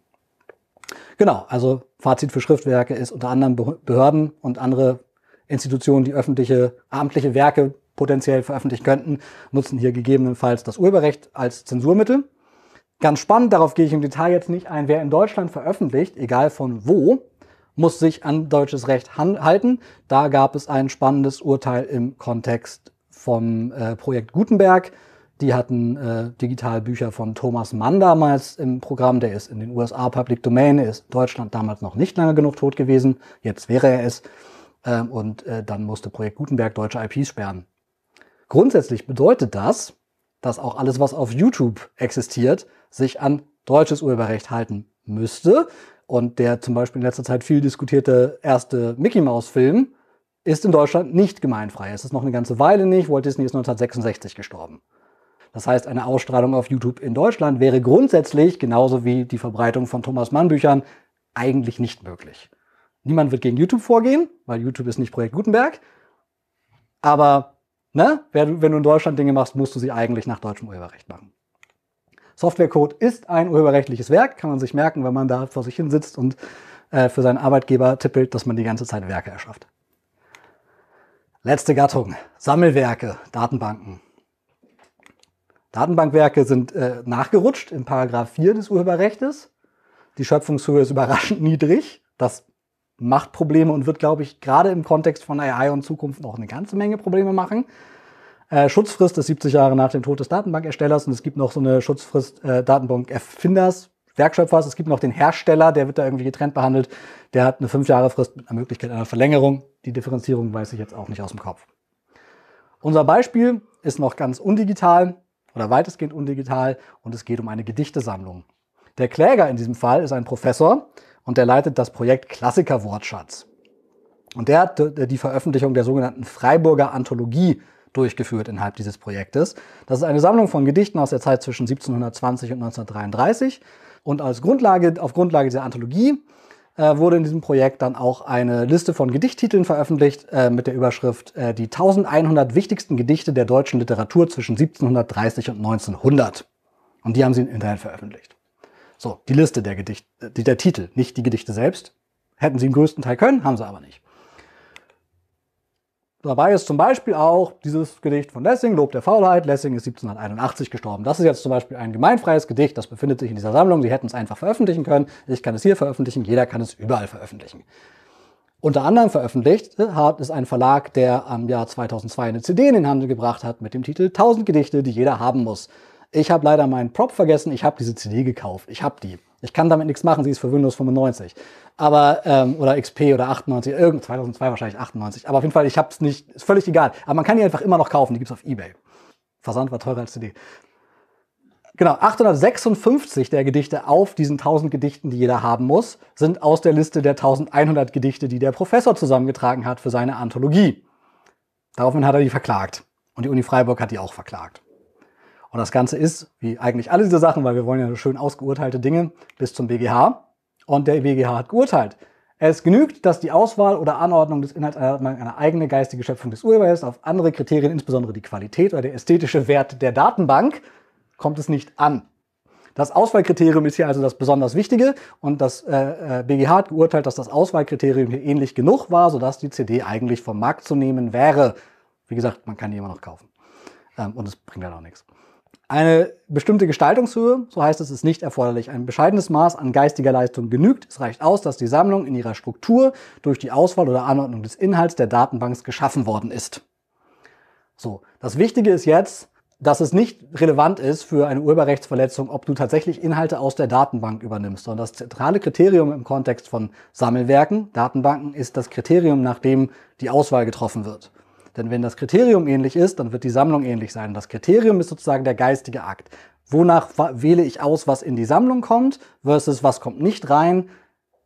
Genau, also Fazit für Schriftwerke ist unter anderem Behörden und andere Institutionen, die öffentliche, amtliche Werke potenziell veröffentlichen könnten, nutzen hier gegebenenfalls das Urheberrecht als Zensurmittel. Ganz spannend, darauf gehe ich im Detail jetzt nicht ein, wer in Deutschland veröffentlicht, egal von wo, muss sich an deutsches Recht halten. Da gab es ein spannendes Urteil im Kontext vom äh, Projekt Gutenberg, die hatten äh, Digitalbücher von Thomas Mann damals im Programm. Der ist in den USA Public Domain, er ist Deutschland damals noch nicht lange genug tot gewesen. Jetzt wäre er es. Ähm, und äh, dann musste Projekt Gutenberg deutsche IPs sperren. Grundsätzlich bedeutet das, dass auch alles, was auf YouTube existiert, sich an deutsches Urheberrecht halten müsste. Und der zum Beispiel in letzter Zeit viel diskutierte erste Mickey Mouse-Film ist in Deutschland nicht gemeinfrei. Es ist noch eine ganze Weile nicht. Walt Disney ist 1966 gestorben. Das heißt, eine Ausstrahlung auf YouTube in Deutschland wäre grundsätzlich, genauso wie die Verbreitung von Thomas Mann Büchern, eigentlich nicht möglich. Niemand wird gegen YouTube vorgehen, weil YouTube ist nicht Projekt Gutenberg. Aber ne, wenn du in Deutschland Dinge machst, musst du sie eigentlich nach deutschem Urheberrecht machen. Softwarecode ist ein urheberrechtliches Werk, kann man sich merken, wenn man da vor sich hin sitzt und äh, für seinen Arbeitgeber tippelt, dass man die ganze Zeit Werke erschafft. Letzte Gattung, Sammelwerke, Datenbanken. Datenbankwerke sind äh, nachgerutscht in Paragraph 4 des Urheberrechts. Die Schöpfungshöhe ist <laughs> überraschend niedrig. Das macht Probleme und wird, glaube ich, gerade im Kontext von AI und Zukunft noch eine ganze Menge Probleme machen. Äh, Schutzfrist ist 70 Jahre nach dem Tod des Datenbankerstellers und es gibt noch so eine Schutzfrist äh, Datenbankerfinders, Werkschöpfers. Es gibt noch den Hersteller, der wird da irgendwie getrennt behandelt. Der hat eine 5 Jahre Frist mit einer Möglichkeit einer Verlängerung. Die Differenzierung weiß ich jetzt auch nicht aus dem Kopf. Unser Beispiel ist noch ganz undigital oder weitestgehend undigital und es geht um eine Gedichtesammlung. Der Kläger in diesem Fall ist ein Professor und der leitet das Projekt Klassiker Wortschatz. Und der hat äh, die Veröffentlichung der sogenannten Freiburger Anthologie durchgeführt innerhalb dieses Projektes. Das ist eine Sammlung von Gedichten aus der Zeit zwischen 1720 und 1933. Und als Grundlage, auf Grundlage dieser Anthologie äh, wurde in diesem Projekt dann auch eine Liste von Gedichttiteln veröffentlicht äh, mit der Überschrift äh, Die 1100 wichtigsten Gedichte der deutschen Literatur zwischen 1730 und 1900. Und die haben sie im Internet veröffentlicht. So, die Liste der Gedichte, äh, der Titel, nicht die Gedichte selbst. Hätten sie im größten Teil können, haben sie aber nicht. Dabei ist zum Beispiel auch dieses Gedicht von Lessing, Lob der Faulheit. Lessing ist 1781 gestorben. Das ist jetzt zum Beispiel ein gemeinfreies Gedicht, das befindet sich in dieser Sammlung. Sie hätten es einfach veröffentlichen können. Ich kann es hier veröffentlichen, jeder kann es überall veröffentlichen. Unter anderem veröffentlicht hat es ein Verlag, der am Jahr 2002 eine CD in den Handel gebracht hat mit dem Titel 1000 Gedichte, die jeder haben muss. Ich habe leider meinen Prop vergessen, ich habe diese CD gekauft, ich habe die. Ich kann damit nichts machen, sie ist für Windows 95. Aber, ähm, oder XP oder 98, irgend 2002 wahrscheinlich 98. Aber auf jeden Fall, ich habe es nicht, ist völlig egal. Aber man kann die einfach immer noch kaufen, die gibt's auf Ebay. Versand war teurer als CD. Genau, 856 der Gedichte auf diesen 1000 Gedichten, die jeder haben muss, sind aus der Liste der 1100 Gedichte, die der Professor zusammengetragen hat für seine Anthologie. Daraufhin hat er die verklagt. Und die Uni Freiburg hat die auch verklagt. Und das Ganze ist, wie eigentlich alle diese Sachen, weil wir wollen ja schön ausgeurteilte Dinge, bis zum BGH. Und der BGH hat geurteilt. Es genügt, dass die Auswahl oder Anordnung des Inhalts äh, eine eigene geistige Schöpfung des Urheberrechts auf andere Kriterien, insbesondere die Qualität oder der ästhetische Wert der Datenbank, kommt es nicht an. Das Auswahlkriterium ist hier also das besonders Wichtige und das äh, BGH äh, hat geurteilt, dass das Auswahlkriterium hier ähnlich genug war, sodass die CD eigentlich vom Markt zu nehmen wäre. Wie gesagt, man kann die immer noch kaufen. Ähm, und es bringt dann halt auch nichts. Eine bestimmte Gestaltungshöhe, so heißt es, ist nicht erforderlich. Ein bescheidenes Maß an geistiger Leistung genügt. Es reicht aus, dass die Sammlung in ihrer Struktur durch die Auswahl oder Anordnung des Inhalts der Datenbank geschaffen worden ist. So, das Wichtige ist jetzt, dass es nicht relevant ist für eine Urheberrechtsverletzung, ob du tatsächlich Inhalte aus der Datenbank übernimmst, sondern das zentrale Kriterium im Kontext von Sammelwerken, Datenbanken, ist das Kriterium, nach dem die Auswahl getroffen wird. Denn wenn das Kriterium ähnlich ist, dann wird die Sammlung ähnlich sein. Das Kriterium ist sozusagen der geistige Akt. Wonach wähle ich aus, was in die Sammlung kommt versus was kommt nicht rein?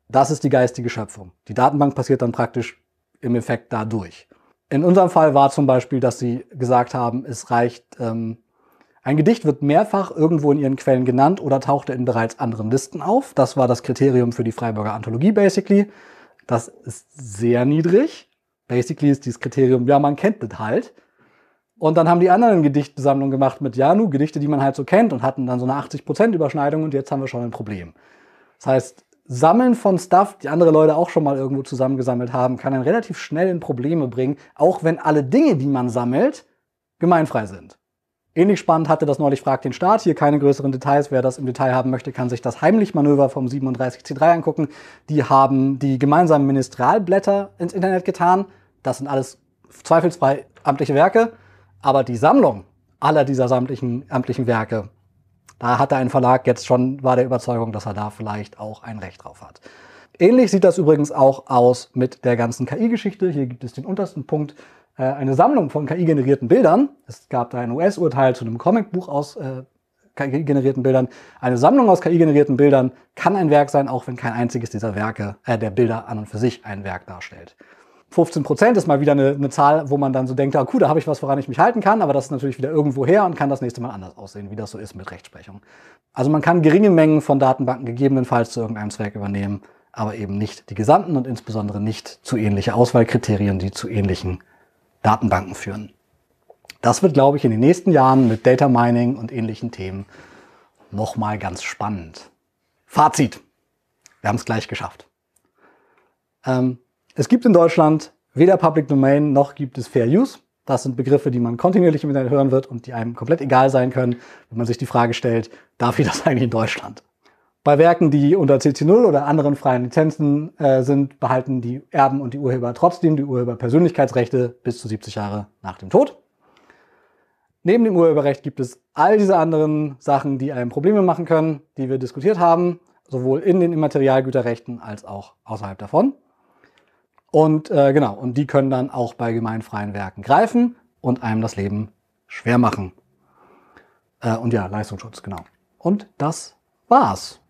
Das ist die geistige Schöpfung. Die Datenbank passiert dann praktisch im Effekt dadurch. In unserem Fall war zum Beispiel, dass sie gesagt haben, es reicht, ähm, ein Gedicht wird mehrfach irgendwo in ihren Quellen genannt oder tauchte in bereits anderen Listen auf. Das war das Kriterium für die Freiburger Anthologie basically. Das ist sehr niedrig basically ist dieses Kriterium, ja, man kennt das halt. Und dann haben die anderen Gedichtsammlung gemacht mit Janu, Gedichte, die man halt so kennt und hatten dann so eine 80% Überschneidung und jetzt haben wir schon ein Problem. Das heißt, Sammeln von Stuff, die andere Leute auch schon mal irgendwo zusammengesammelt haben, kann einen relativ schnell in Probleme bringen, auch wenn alle Dinge, die man sammelt, gemeinfrei sind. Ähnlich spannend hatte das neulich Frag den Staat. Hier keine größeren Details. Wer das im Detail haben möchte, kann sich das Heimlich-Manöver vom 37C3 angucken. Die haben die gemeinsamen Ministralblätter ins Internet getan. Das sind alles zweifelsfrei amtliche Werke. Aber die Sammlung aller dieser samtlichen, amtlichen Werke, da hatte ein Verlag jetzt schon, war der Überzeugung, dass er da vielleicht auch ein Recht drauf hat. Ähnlich sieht das übrigens auch aus mit der ganzen KI-Geschichte. Hier gibt es den untersten Punkt äh, eine Sammlung von KI-generierten Bildern. Es gab da ein US-Urteil zu einem Comicbuch aus äh, KI-generierten Bildern. Eine Sammlung aus KI-generierten Bildern kann ein Werk sein, auch wenn kein einziges dieser Werke, äh, der Bilder an und für sich ein Werk darstellt. 15 Prozent ist mal wieder eine, eine, Zahl, wo man dann so denkt, ah, cool, da habe ich was, woran ich mich halten kann, aber das ist natürlich wieder irgendwo her und kann das nächste Mal anders aussehen, wie das so ist mit Rechtsprechung. Also man kann geringe Mengen von Datenbanken gegebenenfalls zu irgendeinem Zweck übernehmen, aber eben nicht die gesamten und insbesondere nicht zu ähnliche Auswahlkriterien, die zu ähnlichen Datenbanken führen. Das wird, glaube ich, in den nächsten Jahren mit Data Mining und ähnlichen Themen nochmal ganz spannend. Fazit. Wir haben es gleich geschafft. Ähm, es gibt in Deutschland weder Public Domain noch gibt es Fair Use. Das sind Begriffe, die man kontinuierlich im Internet hören wird und die einem komplett egal sein können, wenn man sich die Frage stellt, darf ich das <laughs> eigentlich in Deutschland? Bei Werken, die unter CC0 oder anderen freien Lizenzen äh, sind, behalten die Erben und die Urheber trotzdem die Urheberpersönlichkeitsrechte bis zu 70 Jahre nach dem Tod. Neben dem Urheberrecht gibt es all diese anderen Sachen, die einem Probleme machen können, die wir diskutiert haben, sowohl in den Immaterialgüterrechten als auch außerhalb davon. Und äh, genau, und die können dann auch bei gemeinfreien Werken greifen und einem das Leben schwer machen. Äh, und ja, Leistungsschutz, genau. Und das war's.